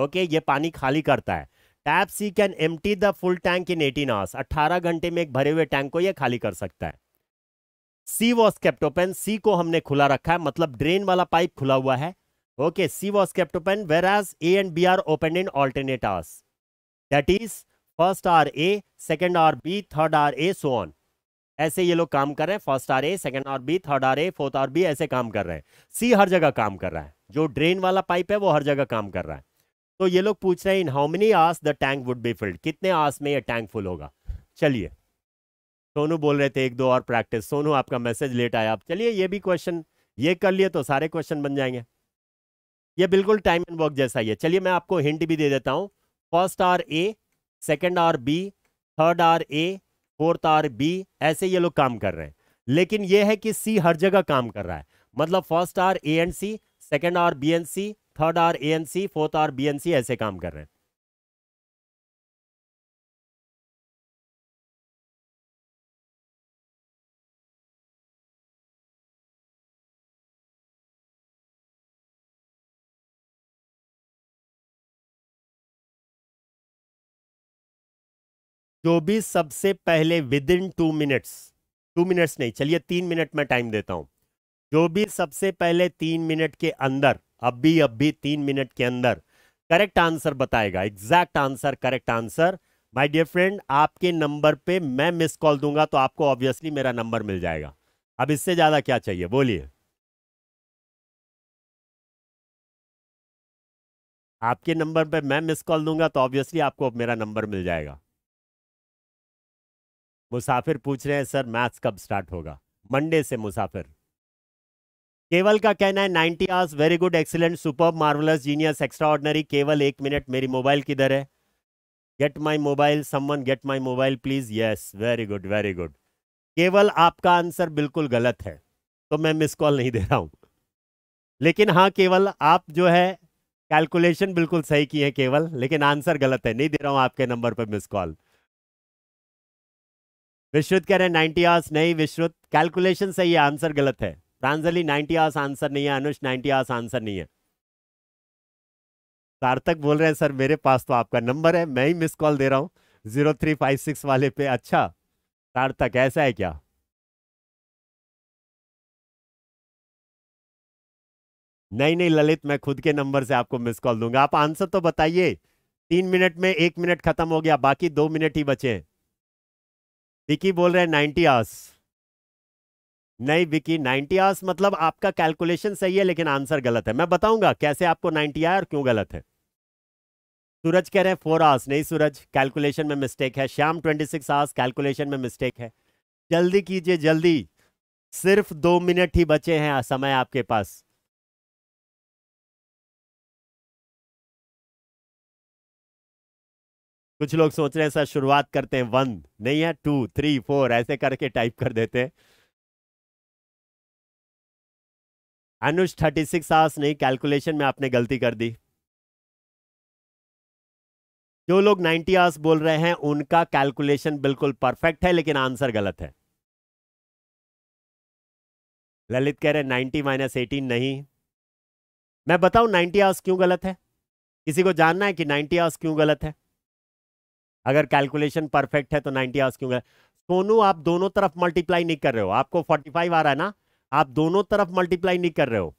ओके okay? ये पानी खाली करता है tap C can empty the full tank in eighteen hours अट्ठारह घंटे में एक भरे हुए टैंक को यह खाली कर सकता है सी वॉस कैप्टोपेन सी को हमने खुला रखा है मतलब ड्रेन वाला पाइप खुला हुआ है okay C was kept open whereas A and B are open in alternate hours that is first hour A second hour B third hour A so on ऐसे ये लोग काम कर रहे हैं first hour A second hour B third hour A fourth hour B ऐसे काम कर रहे हैं सी हर जगह काम कर रहा है जो ड्रेन वाला पाइप है वो हर जगह काम कर रहा है तो ये लोग पूछ रहे हैं in how many hours the tank would be filled कितने आर्स में ये टैंक फुल होगा चलिए सोनू बोल रहे थे एक दो और प्रैक्टिस सोनू आपका मैसेज लेट आया आप चलिए ये भी क्वेश्चन ये कर लिए तो सारे क्वेश्चन बन जाएंगे ये बिल्कुल टाइम एंड वर्क जैसा ही है चलिए मैं आपको हिंट भी दे देता हूँ first hour A second hour B third hour A fourth hour B ऐसे ये लोग काम कर रहे हैं लेकिन ये है कि सी हर जगह काम कर रहा है मतलब first hour A and
C second hour B and C third hour A and C fourth hour B and C ऐसे काम कर रहे हैं जो भी सबसे पहले within two minutes
two minutes नहीं चलिए तीन मिनट में टाइम देता हूं जो भी सबसे पहले तीन मिनट के अंदर अब भी अब भी तीन मिनट के अंदर करेक्ट आंसर बताएगा exact answer correct answer my dear friend आपके नंबर पे मैं मिस कॉल दूंगा तो आपको
ऑब्वियसली मेरा नंबर मिल जाएगा अब इससे ज्यादा क्या चाहिए बोलिए आपके नंबर पे मैं मिस कॉल दूंगा तो ऑब्वियसली आपको मेरा नंबर मिल जाएगा मुसाफिर पूछ रहे हैं सर
मैथ्स कब स्टार्ट होगा मंडे से मुसाफिर केवल का कहना है ninety hours very good excellent super marvellous genius extraordinary Kewal एक मिनट मेरी मोबाइल किधर है get my mobile someone get my mobile please yes very good very good Kewal आपका आंसर बिल्कुल गलत है तो मैं मिस कॉल नहीं दे रहा हूं लेकिन हाँ केवल आप जो है कैलकुलेशन बिल्कुल सही की है केवल लेकिन आंसर गलत है नहीं दे रहा हूँ आपके नंबर पर मिस कॉल विश्रुत कह रहे हैं 90 आवर्स नहीं विश्रुत कैलकुलेशन सही है आंसर गलत है प्रांजलि 90 आवर्स आंसर नहीं है अनुष 90 आवर्स आंसर नहीं है सार्थक बोल रहे हैं सर मेरे पास तो आपका नंबर
है मैं ही मिस कॉल दे रहा हूँ जीरो थ्री फाइव सिक्स वाले पे अच्छा सार्थक ऐसा है क्या नहीं नहीं ललित मैं खुद के नंबर से आपको मिस कॉल दूंगा आप आंसर तो बताइए तीन मिनट
में एक मिनट खत्म हो गया बाकी दो मिनट ही बचे हैं विकी बोल रहे हैं नाइन्टी आवर्स नहीं विकी नाइन्टी आवर्स मतलब आपका कैलकुलेशन सही है लेकिन आंसर गलत है मैं बताऊंगा कैसे आपको नाइन्टी आया और क्यों गलत है सूरज कह रहे हैं फोर आवर्स नहीं सूरज कैलकुलेशन में मिस्टेक है Shyam twenty six hours calculation में मिस्टेक है जल्दी
कीजिए जल्दी सिर्फ दो मिनट ही बचे हैं समय आपके पास कुछ लोग सोच रहे हैं सर शुरुआत करते हैं वन नहीं है टू थ्री फोर ऐसे करके टाइप कर देते हैं अनुज थर्टी सिक्स आवर्स नहीं कैलकुलेशन में आपने गलती कर दी
जो लोग नाइन्टी आवर्स बोल रहे हैं उनका कैलकुलेशन बिल्कुल परफेक्ट है लेकिन आंसर गलत है ललित कह रहे नाइन्टी माइनस एटीन नहीं मैं बताऊं नाइन्टी आवर्स क्यों गलत है किसी को जानना है कि नाइन्टी आवर्स क्यों गलत है अगर कैलकुलेशन परफेक्ट है तो 90 आवर्स क्यों गए सोनू आप दोनों तरफ मल्टीप्लाई नहीं कर रहे हो आपको 45 आ रहा है ना आप दोनों तरफ मल्टीप्लाई नहीं कर रहे हो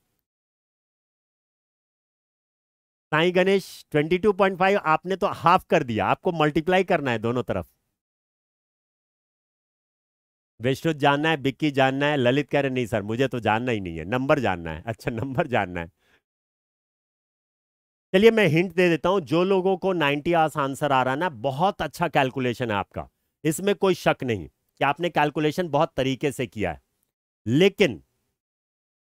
साई गणेश 22.5 आपने तो हाफ कर दिया आपको मल्टीप्लाई करना है दोनों तरफ
विष्णु जानना है बिक्की जानना है ललित कह रहे नहीं सर मुझे तो जानना ही नहीं है नंबर जानना है अच्छा नंबर जानना है चलिए मैं हिंट दे देता हूं जो लोगों को 90 आस आंसर आ रहा ना बहुत अच्छा कैलकुलेशन है आपका इसमें कोई शक नहीं कि आपने कैलकुलेशन बहुत तरीके से किया है लेकिन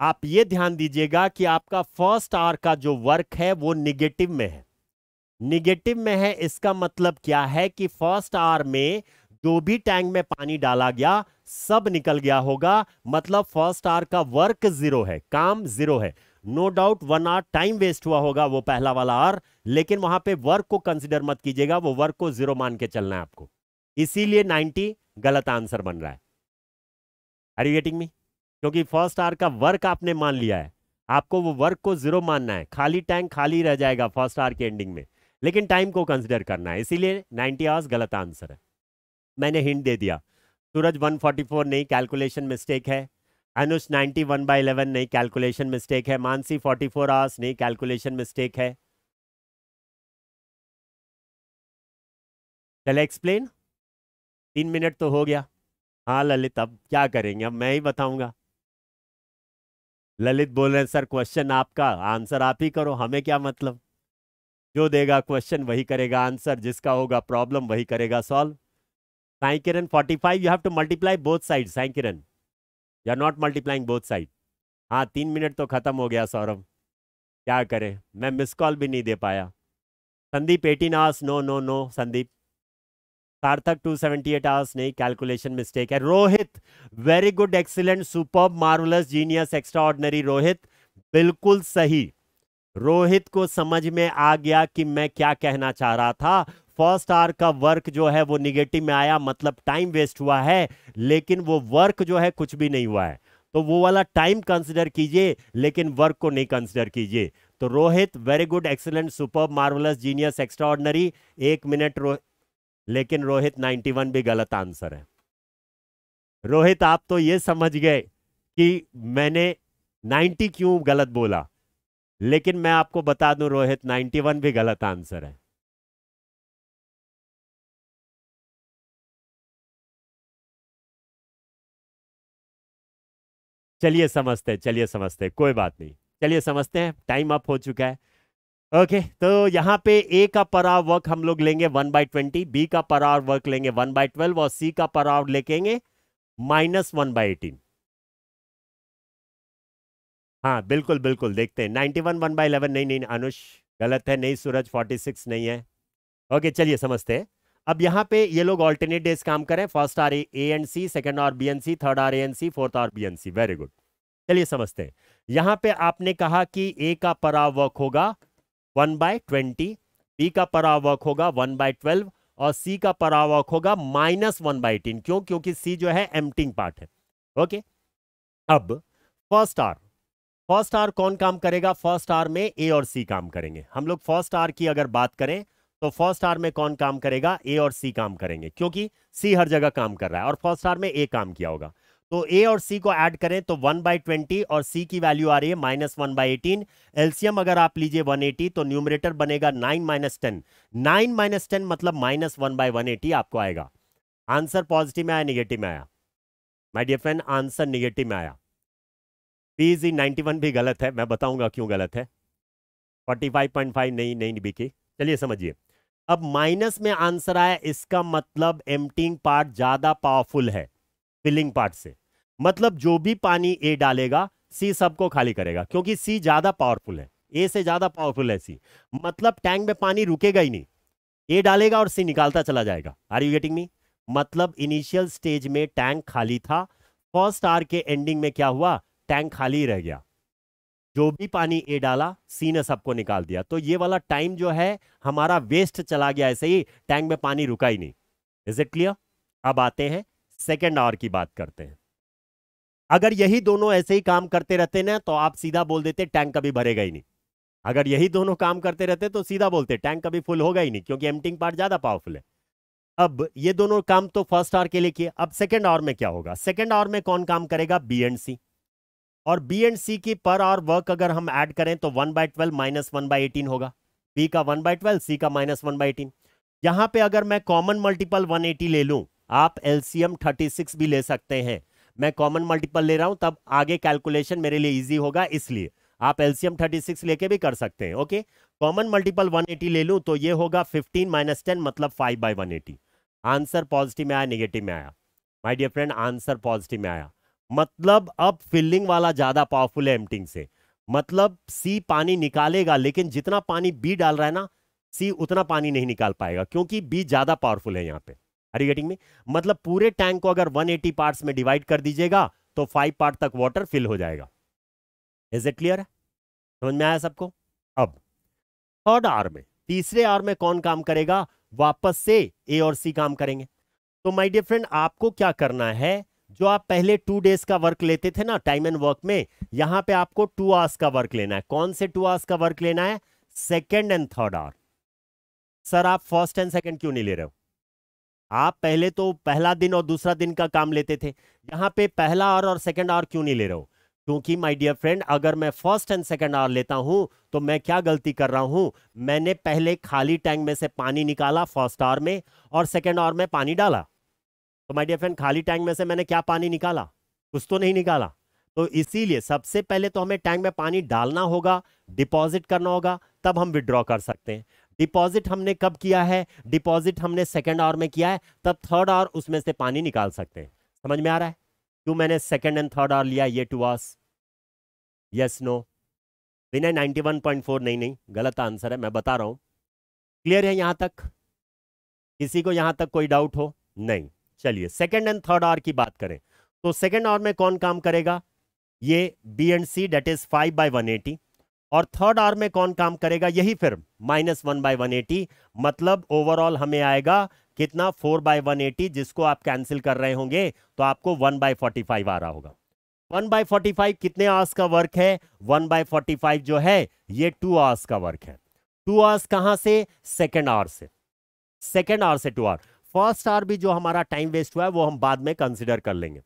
आप ये ध्यान दीजिएगा कि आपका फर्स्ट आर का जो वर्क है वो निगेटिव में है निगेटिव में है इसका मतलब क्या है कि फर्स्ट आर में जो भी टैंक में पानी डाला गया सब निकल गया होगा मतलब फर्स्ट आर का वर्क जीरो है काम जीरो है no doubt one hour time waste हुआ होगा वो पहला वाला आर लेकिन वहां पे वर्क को कंसिडर मत कीजिएगा वो वर्क को जीरो मान के चलना है आपको इसीलिए 90 गलत आंसर बन रहा है आर यू गेटिंग मी क्योंकि फर्स्ट आर का वर्क आपने मान लिया है आपको वो वर्क को जीरो मानना है खाली टैंक खाली रह जाएगा फर्स्ट आर के एंडिंग में लेकिन टाइम को कंसिडर करना है इसीलिए नाइनटी आवर्स गलत आंसर है मैंने हिंट दे दिया सूरज 144 नहीं कैलकुलेशन मिस्टेक है अनुष 91 वन बाई इलेवन नहीं कैलकुलेशन मिस्टेक है मानसी
44 फोर आवर्स नहीं कैलकुलेशन मिस्टेक है चले एक्सप्लेन तीन मिनट तो हो गया हाँ ललित
अब क्या करेंगे अब मैं ही बताऊंगा ललित बोल रहे हैं सर क्वेश्चन आपका आंसर आप ही करो हमें क्या मतलब जो देगा क्वेश्चन वही करेगा आंसर जिसका होगा प्रॉब्लम वही करेगा solve Sai Kiran forty five you have to multiply both side Sai Kiran you are not multiplying both side हाँ तीन मिनट तो ख़त्म हो गया सौरभ क्या करें मैं मिस कॉल भी नहीं दे पाया Sandeep eighteen hours no no no Sandeep Sarthak two seventy eight hours नहीं कैलकुलेशन मिस्टेक है Rohit very good excellent super marvellous genius extra Rohit बिल्कुल सही रोहित को समझ में आ गया कि मैं क्या कहना चाह रहा था फर्स्ट आर का वर्क जो है वो निगेटिव में आया मतलब टाइम वेस्ट हुआ है लेकिन वो वर्क जो है कुछ भी नहीं हुआ है तो वो वाला टाइम कंसिडर कीजिए लेकिन वर्क को नहीं कंसिडर कीजिए तो Rohit very good excellent super marvellous genius extraordinary एक मिनट रो लेकिन रोहित 91 भी गलत आंसर है रोहित आप तो ये समझ गए कि मैंने 90 क्यों गलत बोला
लेकिन मैं आपको बता दूं रोहित 91 भी गलत आंसर है चलिए समझते हैं चलिए समझते हैं कोई बात नहीं चलिए
समझते हैं टाइम अप हो चुका है ओके okay, तो यहाँ पे ए का पर आवर वर्क हम लोग लेंगे वन बाई ट्वेंटी बी का पर आवर वर्क लेंगे वन बाई ट्वेल्व और सी का पर आवर लेंगे माइनस वन बाई एटीन हाँ बिल्कुल बिल्कुल देखते हैं ninety one one by eleven नहीं नहीं अनुष गलत है नहीं सूरज फोर्टी सिक्स नहीं है ओके okay, चलिए समझते हैं अब यहाँ पे ये लोग ऑल्टरनेट डेज काम करें first hour A and C second hour B and C third hour A and C fourth hour B and C very good चलिए समझते हैं यहाँ पे आपने कहा कि ए का परावर्क होगा वन बाय ट्वेंटी बी का परावर्क होगा वन बाय ट्वेल्व और सी का परावर्क होगा माइनस वन बाय एटीन क्यों क्योंकि सी जो है एमटिंग पार्ट है ओके अब फर्स्ट आर फर्स्ट आर कौन काम करेगा फर्स्ट आर में ए और सी काम करेंगे हम लोग फर्स्ट आर की अगर बात करें तो फर्स्ट आर में कौन काम करेगा ए और सी काम करेंगे क्योंकि सी हर जगह काम कर रहा है और फर्स्ट आर में ए काम किया होगा तो ए और सी को ऐड करें तो वन बाई ट्वेंटी और सी की वैल्यू आ रही है minus one by eighteen LCM अगर आप लीजिए वन एटी तो न्यूमरेटर बनेगा nine minus ten nine minus ten मतलब minus one by one eighty आपको आएगा आंसर पॉजिटिव में आया निगेटिव में आया my dear friend answer negative में आया पी नाइनटी वन भी गलत है मैं बताऊंगा क्यों गलत है फोर्टी फाइव पॉइंट फाइव नहीं नहीं बिकी चलिए समझिए अब माइनस में आंसर आया इसका मतलब एमटिंग पार्ट ज्यादा पावरफुल है फिलिंग पार्ट से मतलब जो भी पानी ए डालेगा सी सबको खाली करेगा क्योंकि सी ज्यादा पावरफुल है ए से ज्यादा पावरफुल है सी मतलब टैंक में पानी रुकेगा ही नहीं ए डालेगा और सी निकालता चला जाएगा आर यू गेटिंग मी मतलब इनिशियल स्टेज में टैंक खाली था फर्स्ट आर के एंडिंग में क्या हुआ टैंक खाली रह गया जो भी पानी ए डाला सी ने सबको निकाल दिया तो ये वाला टाइम जो है हमारा वेस्ट चला गया ऐसे ही टैंक में पानी रुका ही नहीं इज इट क्लियर अब आते हैं सेकेंड आवर की बात करते हैं अगर यही दोनों ऐसे ही काम करते रहते ना तो आप सीधा बोल देते टैंक कभी भरेगा ही नहीं अगर यही दोनों काम करते रहते तो सीधा बोलते टैंक कभी फुल होगा ही नहीं क्योंकि एमटिंग पार्ट ज्यादा पावरफुल है अब ये दोनों काम तो फर्स्ट आवर के लिए किए अब सेकेंड आवर में क्या होगा सेकेंड आवर में कौन काम करेगा बी एंड सी और बी एंड सी की पर आवर वर्क अगर हम ऐड करें तो one by twelve minus one by eighteen होगा बी का वन बाई ट्वेल्व सी का माइनस वन बाई एटीन यहाँ पे अगर मैं कॉमन मल्टीपल वन एटी ले लूँ आप एलसीएम थर्टी सिक्स भी ले सकते हैं मैं कॉमन मल्टीपल ले रहा हूँ तब आगे कैलकुलेशन मेरे लिए ईजी होगा इसलिए आप एलसीएम थर्टी सिक्स लेके भी कर सकते हैं okay common multiple one eighty ले लूँ तो ये होगा फिफ्टीन माइनस टेन मतलब five by one eighty answer positive में आया निगेटिव में आया my dear friend answer positive में आया मतलब अब फिलिंग वाला ज्यादा पावरफुल है एम्पटिंग से मतलब सी पानी निकालेगा लेकिन जितना पानी बी डाल रहा है ना सी उतना पानी नहीं निकाल पाएगा क्योंकि बी ज्यादा पावरफुल है यहाँ पे आर गेटिंग में मतलब पूरे टैंक को अगर 180 पार्ट में डिवाइड कर दीजिएगा तो फाइव पार्ट तक वाटर फिल हो जाएगा इज इट क्लियर है समझ में आया सबको अब थर्ड आर में तीसरे आर में कौन काम करेगा वापस से ए और सी काम करेंगे तो माय डियर फ्रेंड आपको क्या करना है जो आप पहले टू डेज का वर्क लेते थे ना टाइम एंड वर्क में यहां पे आपको टू आवर्स का वर्क लेना है कौन से टू आवर्स का वर्क लेना है second and third hour sir आप फर्स्ट एंड सेकेंड क्यों नहीं ले रहे हो आप पहले तो पहला दिन और दूसरा दिन का काम लेते थे यहाँ पे पहला आवर और सेकेंड आवर क्यों नहीं ले रहे हो क्योंकि माय डियर फ्रेंड अगर मैं फर्स्ट एंड सेकेंड आवर लेता हूं तो मैं क्या गलती कर रहा हूं मैंने पहले खाली टैंक में से पानी निकाला फर्स्ट आवर में और सेकेंड आवर में पानी डाला तो माय डियर फ्रेंड खाली टैंक में से मैंने क्या पानी निकाला कुछ तो नहीं निकाला तो इसीलिए सबसे पहले तो हमें टैंक में पानी डालना होगा डिपॉजिट करना होगा तब हम विड्रॉ कर सकते हैं डिपॉजिट हमने कब किया है डिपॉजिट हमने सेकेंड आवर में किया है तब थर्ड आवर उसमें से पानी निकाल सकते हैं समझ में आ रहा है क्यों मैंने सेकेंड एंड थर्ड आवर लिया ये two hours yes no Vinay 91.4 नहीं नहीं गलत आंसर है मैं बता रहा हूं क्लियर है यहां तक किसी को यहां तक कोई डाउट हो नहीं चलिए सेकेंड एंड थर्ड आवर की बात करें तो सेकेंड आवर में कौन काम करेगा ये B and C that is five by one eighty और थर्ड आर में कौन काम करेगा यही फिर minus one by one eighty मतलब ओवरऑल हमें आएगा कितना फोर बाय वन एटी जिसको आप कैंसिल कर रहे होंगे तो आपको वन बाय फोर्टी फाइव आ रहा होगा वन बाय फोर्टी फाइव कितने आवर्स का वर्क है वन बाय फोर्टी फाइव जो है ये टू आवर्स का वर्क है टू आवर्स कहां से सेकेंड आवर से सेकेंड आवर से टू आवर फर्स्ट आर भी जो हमारा टाइम वेस्ट हुआ है वो हम बाद में कंसिडर कर लेंगे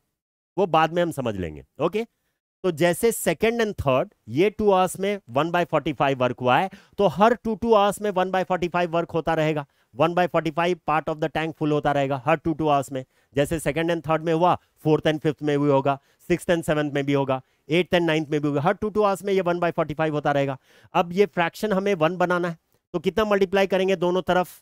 वो बाद में हम समझ लेंगे ओके तो जैसे सेकेंड एंड थर्ड ये टू आवर्स में one by forty five work हुआ है तो हर टू टू आवर्स में one by forty five work होता रहेगा one by forty five part of the tank full होता रहेगा हर टू टू आवर्स में जैसे सेकेंड एंड थर्ड में हुआ फोर्थ एंड फिफ्थ में भी होगा सिक्स एंड सेवन्थ में भी होगा एट्थ एंड नाइन्थ में भी होगा हर टू टू आवर्स में ये वन बाय फोर्टी फाइव होता रहेगा अब ये फ्रैक्शन हमें वन बनाना है तो कितना मल्टीप्लाई करेंगे दोनों तरफ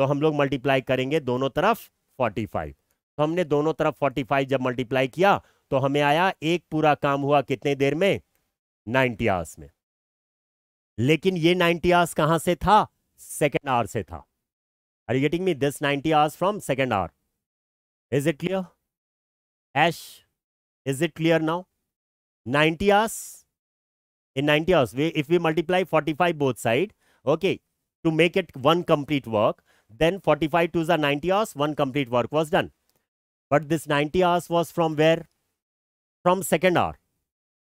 तो हम लोग मल्टीप्लाई करेंगे दोनों तरफ 45 तो हमने दोनों तरफ 45 जब मल्टीप्लाई किया तो हमें आया एक पूरा काम हुआ कितने देर में 90 आवर्स में लेकिन ये 90 आवर्स कहां से था सेकेंड आवर से था are you getting me this 90 hours from second hour is it clear Ash is it clear now 90 hours in 90 hours if we multiply multiply 45 both side okay to make it one complete work Then 45 to the 90 hours, one complete work was done. But this 90 hours was from where? From second hour.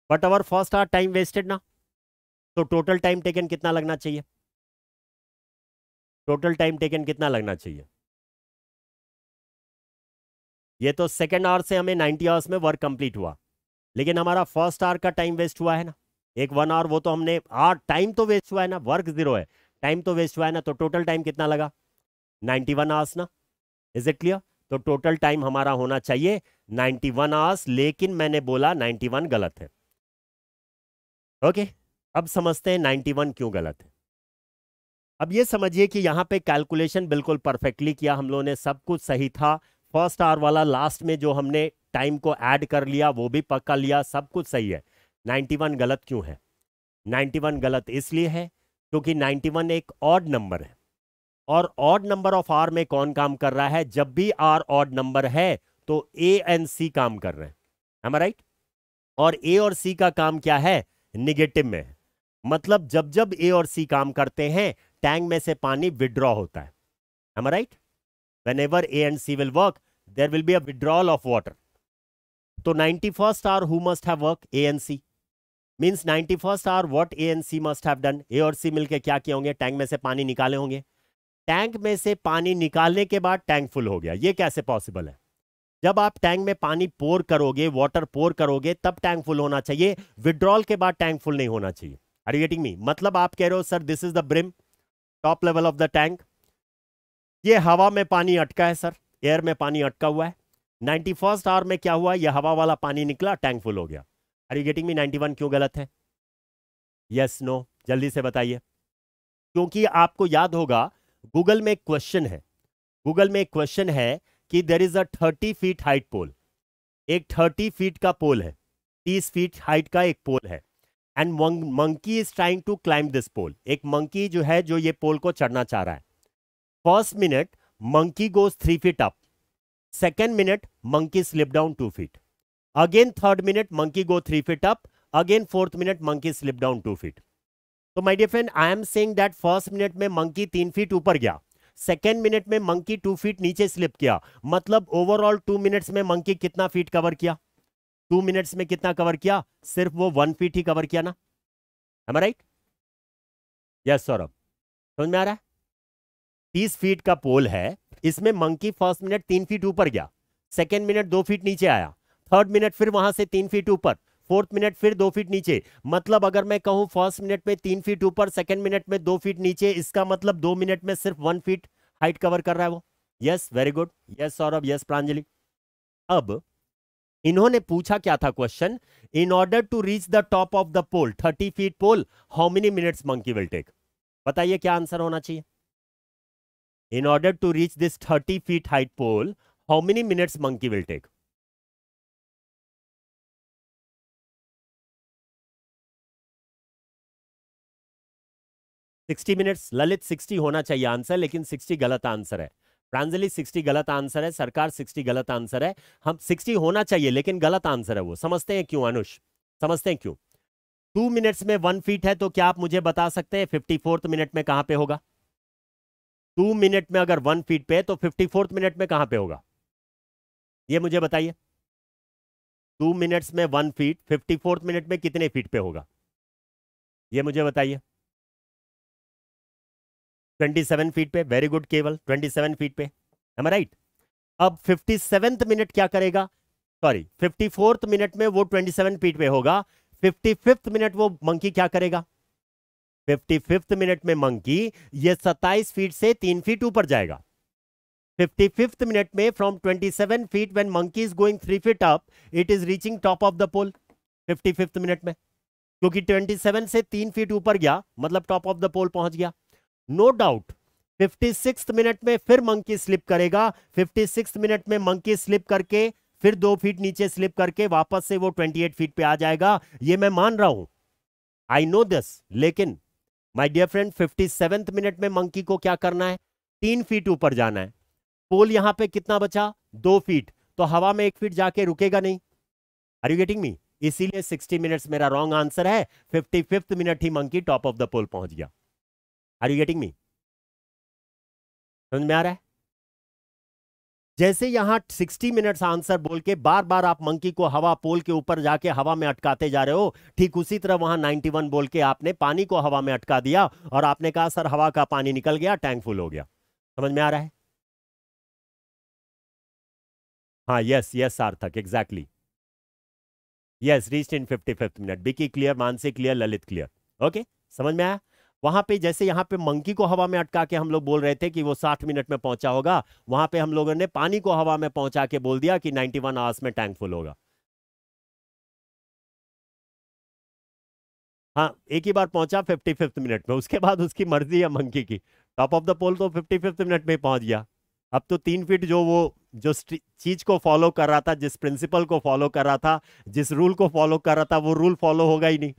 But our first hour time wasted na
so total time taken kitna lagna chahiye total time taken कितना लगना चाहिए ये तो सेकेंड आवर से हमें 90
आवर्स में वर्क कंप्लीट हुआ लेकिन हमारा फर्स्ट आवर का टाइम वेस्ट हुआ है ना एक वन आवर वो तो हमने आर टाइम तो वेस्ट हुआ है ना वर्क जीरो है टाइम तो वेस्ट हुआ है ना तो टोटल टाइम कितना लगा 91 वन आवर्स ना इज इट क्लियर तो टोटल टाइम हमारा होना चाहिए 91 वन आवर्स लेकिन मैंने बोला 91 गलत है ओके okay, अब समझते हैं 91 क्यों गलत है अब ये समझिए कि यहाँ पे कैलकुलेशन बिल्कुल परफेक्टली किया हम लोगों ने सब कुछ सही था फर्स्ट आवर वाला लास्ट में जो हमने टाइम को ऐड कर लिया वो भी पक्का लिया सब कुछ सही है 91 गलत क्यों है 91 गलत इसलिए है क्योंकि तो 91 एक ऑड नंबर है और ऑड नंबर ऑफ आर में कौन काम कर रहा है जब भी आर ऑड नंबर है तो ए एंड सी काम कर रहे हैं हम राइट और ए और सी का काम क्या है निगेटिव में है मतलब जब जब ए और सी काम करते हैं टैंक में से पानी विड्रॉ होता है हम right whenever A and C will work there will be a withdrawal of water तो ninety first hour who must have work A and C means ninety first hour what A and C must have A और सी मिलकर क्या किए होंगे टैंक में से पानी निकाले होंगे टैंक में से पानी निकालने के बाद टैंक फुल हो गया ये कैसे पॉसिबल है जब आप टैंक में पानी पोर करोगे वाटर पोर करोगे तब टैंक फुल होना चाहिए विड्रॉल के बाद टैंक फुल नहीं होना चाहिए आर यू गेटिंग मी मतलब आप कह रहे हो sir this is the brim top level of the tank ये हवा में पानी अटका है सर एयर में पानी अटका हुआ है नाइन्टी फर्स्ट आवर में क्या हुआ यह हवा वाला पानी निकला टैंक फुल हो गया are you getting me ninety one क्यों गलत है यस yes, नो no. जल्दी से बताइए क्योंकि आपको याद होगा गूगल में एक क्वेश्चन है गूगल में एक क्वेश्चन है कि there is a thirty feet height pole एक थर्टी फीट का पोल है तीस फीट हाइट का एक पोल है and monkey is trying to climb this pole एक मंकी जो है जो ये पोल को चढ़ना चाह रहा है first minute monkey goes three feet up second minute monkey slip down two feet again third minute monkey go three feet up again fourth minute monkey slip down two feet तो my dear friend I am saying that first minute में मंकी तीन फीट ऊपर गया सेकेंड मिनट में मंकी टू फीट नीचे स्लिप किया मतलब ओवरऑल टू मिनट्स में मंकी कितना फीट कवर किया टू मिनट्स में कितना कवर किया सिर्फ वो वन फीट ही कवर किया ना am I right yes Saurabh समझ में आ रहा है तीस फीट का पोल है इसमें मंकी फर्स्ट मिनट तीन फीट ऊपर गया सेकेंड मिनट दो फीट नीचे आया थर्ड मिनट फिर वहां से तीन फीट ऊपर फोर्थ मिनट फिर दो फीट नीचे मतलब अगर मैं कहूं फर्स्ट मिनट में तीन फीट ऊपर सेकंड मिनट में दो फीट नीचे इसका मतलब दो मिनट में सिर्फ वन फीट हाइट कवर कर रहा है वो yes very good yes Saurabh yes Pranjali अब इन्होंने पूछा क्या था question in order to reach the top of the pole thirty feet pole how many minutes monkey will take बताइए क्या आंसर होना चाहिए in order
to reach this thirty feet height pole how many minutes monkey will take 60 minutes Lalit 60 होना चाहिए आंसर लेकिन 60 गलत आंसर
है प्रांजलि 60 गलत आंसर है सरकार 60 गलत आंसर है हम 60 होना चाहिए लेकिन गलत आंसर है वो समझते हैं क्यों अनुष समझते हैं क्यों टू मिनट्स में वन फीट है तो क्या आप मुझे बता सकते हैं फिफ्टी फोर्थ मिनट में कहां पे होगा टू मिनट में अगर वन फीट पे तो फिफ्टी फोर्थ मिनट में कहां पे होगा ये मुझे बताइए टू मिनट्स में one feet fifty fourth minute में कितने फीट पे होगा ये मुझे बताइए ट्वेंटी सेवन फीट पे वेरी गुड केवल ट्वेंटी सेवन फीट पे एम राइट अब फिफ्टी मिनट क्या करेगा सॉरी फिफ्टी फोर्थ मिनट में वो ट्वेंटी सेवन फीट पे होगा फिफ्टी फिफ्थ मिनट वो मंकी क्या करेगा फिफ्टी फिफ्थ मिनट में मंकी ये सत्ताईस फीट से तीन फीट ऊपर जाएगा फिफ्टी फिफ्थ मिनट में from twenty seven feet when monkey is going three feet up it is reaching top of the pole fifty fifth minute में क्योंकि 27 से तीन फीट ऊपर गया मतलब टॉप ऑफ द पोल पहुंच गया no doubt fifty six minute में फिर मंकी स्लिप करेगा फिफ्टी सिक्स मिनट में मंकी स्लिप करके फिर दो फीट नीचे स्लिप करके वापस से वो ट्वेंटी एट फीट पे आ जाएगा ये मैं मान रहा हूं आई नो दिस लेकिन my dear friend fifty seventh minute में मंकी को क्या करना है तीन फीट ऊपर जाना है पोल यहां पे कितना बचा दो फीट तो हवा में एक फीट जाके रुकेगा नहीं आर यू गेटिंग मी इसीलिए 60 मिनट्स मेरा रॉन्ग आंसर है फिफ्टी मिनट ही monkey top of the pole पहुंच गया आर यू गेटिंग मी समझ में आ रहा है जैसे यहां 60 मिनट्स आंसर बोल के बार बार आप मंकी को हवा पोल के ऊपर जाके हवा में अटकाते जा रहे हो ठीक उसी तरह वहां 91 बोल के आपने पानी को हवा में अटका दिया और आपने कहा सर हवा का पानी निकल गया टैंक फुल हो गया समझ में आ रहा है
हाँ yes yes Sarthak exactly yes reach in fifty fifth minute Bikki clear Mansi clear Lalit clear okay
समझ में आया वहां पे जैसे यहाँ पे मंकी को हवा में अटका के हम लोग बोल रहे थे कि वो 60 मिनट में पहुंचा होगा वहां पे हम लोगों ने पानी को हवा में पहुंचा के बोल दिया कि 91 वन आवर्स में टैंक फुल होगा
हाँ एक ही बार पहुंचा फिफ्टी फिफ्थ मिनट में उसके बाद उसकी मर्जी है मंकी की टॉप ऑफ द पोल तो फिफ्टी फिफ्थ मिनट में पहुंच
गया अब तो तीन फीट जो वो जो चीज को फॉलो कर रहा था जिस प्रिंसिपल को फॉलो कर रहा था जिस रूल को फॉलो कर रहा था वो रूल फॉलो होगा ही नहीं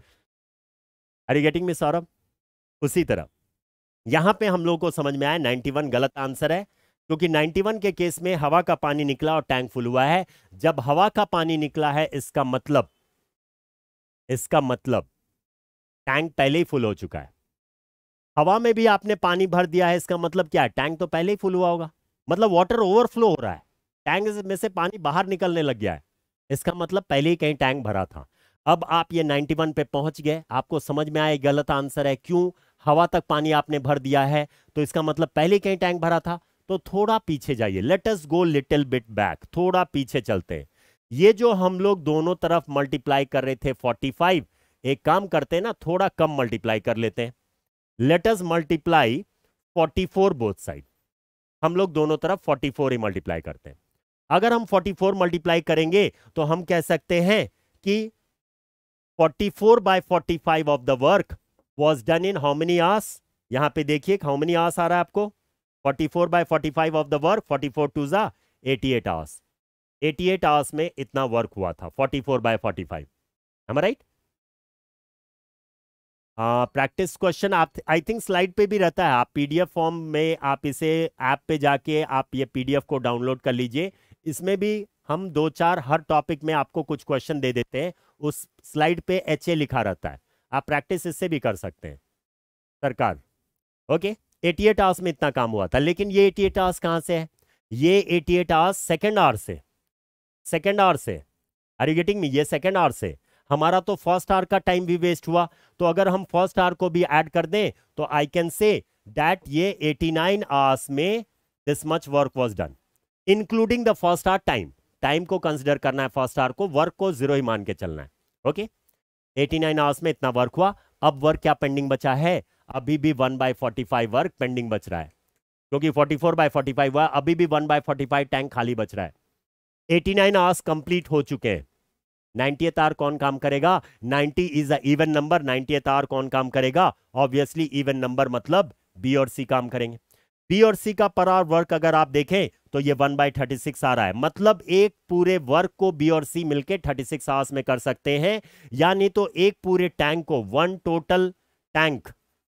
अरे गेटिंग में सौरभ उसी तरह यहां पे हम लोगों को समझ में आया 91 गलत आंसर है क्योंकि 91 के केस में हवा का पानी निकला और टैंक फुल हुआ है जब हवा का पानी निकला है इसका मतलब इसका मतलब टैंक पहले ही फुल हो चुका है हवा में भी आपने पानी भर दिया है इसका मतलब क्या है टैंक तो पहले ही फुल हुआ होगा मतलब वाटर ओवरफ्लो हो रहा है टैंक में से पानी बाहर निकलने लग गया है इसका मतलब पहले ही कहीं टैंक भरा था अब आप ये 91 पे पहुंच गए आपको समझ में आया गलत आंसर है क्यों हवा तक पानी आपने भर दिया है तो इसका मतलब पहले कहीं टैंक भरा था तो थोड़ा पीछे जाइए let's go little bit back थोड़ा पीछे चलते हैं ये जो हम लोग दोनों तरफ मल्टीप्लाई कर रहे थे 45 एक काम करते हैं ना थोड़ा कम मल्टीप्लाई कर लेते हैं लेटस मल्टीप्लाई 44 बोथ साइड हम लोग दोनों तरफ 44 ही मल्टीप्लाई करते हैं अगर हम 44 मल्टीप्लाई करेंगे तो हम कह सकते हैं कि 44 four by forty of the work was done in how many hours यहां पे देखिए हाउ मेनी आवर्स आ रहा है आपको 44 four by forty of the work 44 four two जा eighty eight hours eighty eight hours में इतना वर्क हुआ था 44 four by forty five right practice question आप आई थिंक स्लाइड पे भी रहता है आप पीडीएफ फॉर्म में आप इसे ऐप पे जाके आप ये पीडीएफ को डाउनलोड कर लीजिए इसमें भी हम दो चार हर टॉपिक में आपको कुछ क्वेश्चन दे देते हैं उस स्लाइड पे एच ए लिखा रहता है आप प्रैक्टिस इससे भी कर सकते हैं सरकार ओके एटी एट आवर्स में इतना काम हुआ था लेकिन ये एटी एट आवर्स कहाँ से है ये eighty eight hours second hour से सेकेंड आवर से आर यू गेटिंग मी ये सेकेंड आवर से हमारा तो फर्स्ट आवर का टाइम भी वेस्ट हुआ तो अगर हम फर्स्ट आवर को भी ऐड कर दें तो आई कैन से डैट ये 89 आवर्स में this much work was done including the first hour time time को कंसिडर करना है फर्स्ट आवर को वर्क को जीरो ही मान के चलना है ओके okay? 89 आवर्स में इतना वर्क हुआ अब वर्क क्या पेंडिंग बचा है अभी भी one by forty five work pending बच रहा है क्योंकि forty four by forty five हुआ अभी भी one by forty five tank खाली बच रहा है एटी नाइन आवर्स कंप्लीट हो चुके हैं नाइनटीएथ आर कौन काम करेगा 90 is a even number ninetieth hour कौन काम करेगा ऑब्वियसली इवन नंबर मतलब बी और सी काम करेंगे बी और सी का पर आवर वर्क अगर आप देखें तो ये वन बाई थर्टी सिक्स आ रहा है मतलब एक पूरे वर्क को बी और सी मिलके थर्टी सिक्स आवर्स में कर सकते हैं यानी तो एक पूरे टैंक को one total tank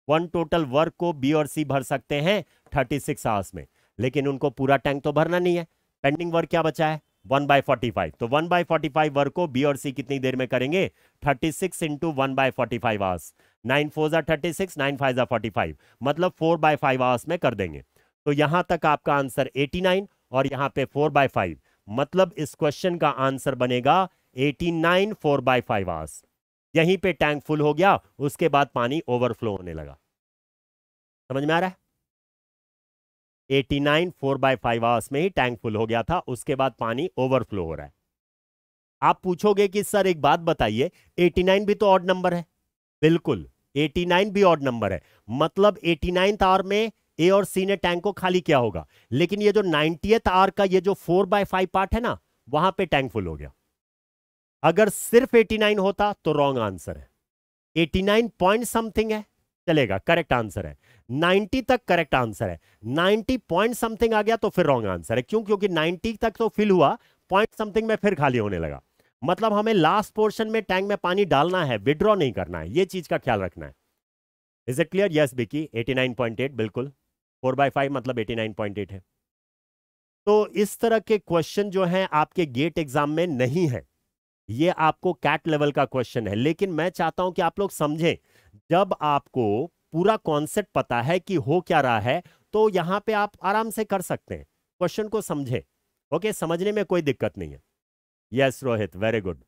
one total work को बी और सी भर सकते हैं थर्टी सिक्स आवर्स में लेकिन उनको पूरा टैंक तो भरना नहीं है पेंडिंग वर्क क्या बचा है वन बाय फोर्टी फाइव तो one by forty five work को बी और सी कितनी देर में करेंगे thirty six into one by forty five hours nine four जा थर्टी सिक्स नाइन फाइव जा फोर्टी फाइव मतलब फोर बाय फाइव आवर्स में कर देंगे तो यहां तक आपका आंसर 89 और यहां पे 4 बाय फाइव मतलब इस क्वेश्चन का आंसर बनेगा 89 nine four by five hours यहीं पे टैंक फुल हो गया उसके बाद पानी ओवरफ्लो होने लगा समझ में आ रहा है 89 nine four by five hours में ही टैंक फुल हो गया था उसके बाद पानी ओवरफ्लो हो रहा है आप पूछोगे कि सर एक बात बताइए 89 भी तो ऑड नंबर है बिल्कुल 89 भी ऑड नंबर है मतलब नाइन्थ आवर में ए और सी ने टैंक को खाली किया होगा लेकिन ये जो नाइनटीएथ आर का ये जो फोर बाय फाइव पार्ट है ना वहां पे टैंक फुल हो गया अगर सिर्फ 89 होता तो रॉन्ग आंसर है 89 पॉइंट समथिंग है चलेगा करेक्ट आंसर है 90 तक करेक्ट आंसर है 90 पॉइंट समथिंग आ गया तो फिर रॉन्ग आंसर है क्यों क्योंकि 90 तक तो फिल हुआ पॉइंट समथिंग में फिर खाली होने लगा मतलब हमें लास्ट पोर्शन में टैंक में पानी डालना है विड्रॉ नहीं करना है यह चीज का ख्याल रखना है is it clear yes Bikki 89.8 बिल्कुल फोर बाई फाइव मतलब एटी नाइन पॉइंट एट है तो इस तरह के क्वेश्चन जो हैं आपके गेट एग्जाम में नहीं है ये आपको कैट लेवल का क्वेश्चन है लेकिन मैं चाहता हूं कि आप लोग समझें जब आपको पूरा कॉन्सेप्ट पता है कि हो क्या रहा है तो यहां पे आप आराम से कर सकते हैं क्वेश्चन को समझें ओके समझने में कोई दिक्कत नहीं है yes Rohit very good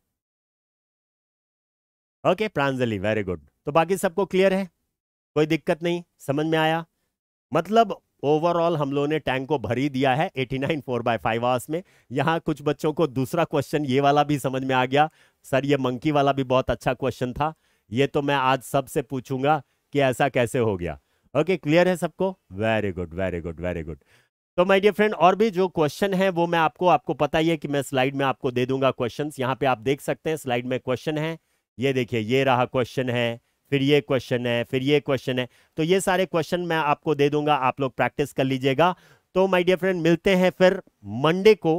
okay Pranjali very good तो बाकी सबको क्लियर है कोई दिक्कत नहीं समझ में आया मतलब ओवरऑल हम लोगों ने टैंक को भरी दिया है 89 फोर बाय फाइव आवर्स में यहाँ कुछ बच्चों को दूसरा क्वेश्चन ये वाला भी समझ में आ गया सर ये मंकी वाला भी बहुत अच्छा क्वेश्चन था ये तो मैं आज सबसे पूछूंगा कि ऐसा कैसे हो गया ओके क्लियर है सबको very good very good very good तो माय डियर फ्रेंड और भी जो क्वेश्चन है वो मैं आपको आपको पता ही है कि मैं स्लाइड में आपको दे दूंगा क्वेश्चन यहाँ पे आप देख सकते हैं स्लाइड में क्वेश्चन है ये देखिए ये रहा क्वेश्चन है फिर ये क्वेश्चन है फिर ये क्वेश्चन है तो ये सारे क्वेश्चन मैं आपको दे दूंगा आप लोग प्रैक्टिस कर लीजिएगा तो माय डियर फ्रेंड मिलते हैं फिर मंडे को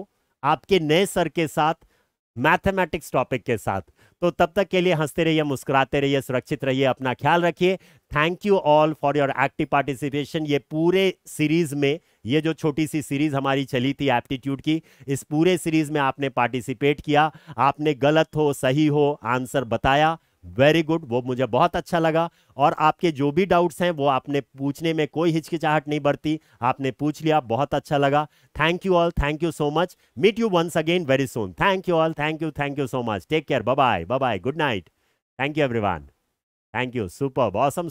आपके नए सर के साथ मैथमेटिक्स टॉपिक के साथ तो तब तक के लिए हंसते रहिए मुस्कुराते रहिए सुरक्षित रहिए अपना ख्याल रखिए thank you all for your active participation ये पूरे सीरीज में ये जो छोटी सी सीरीज हमारी चली थी एप्टीट्यूड की इस पूरे सीरीज में आपने पार्टिसिपेट किया आपने गलत हो सही हो आंसर बताया वेरी गुड वो मुझे बहुत अच्छा लगा और आपके जो भी डाउट्स हैं वो आपने पूछने में कोई हिचकिचाहट नहीं बरती आपने पूछ लिया बहुत अच्छा लगा thank you all thank you so much meet you once again very soon thank you all thank you thank you
so much take care bye bye good night thank you everyone thank you super bosom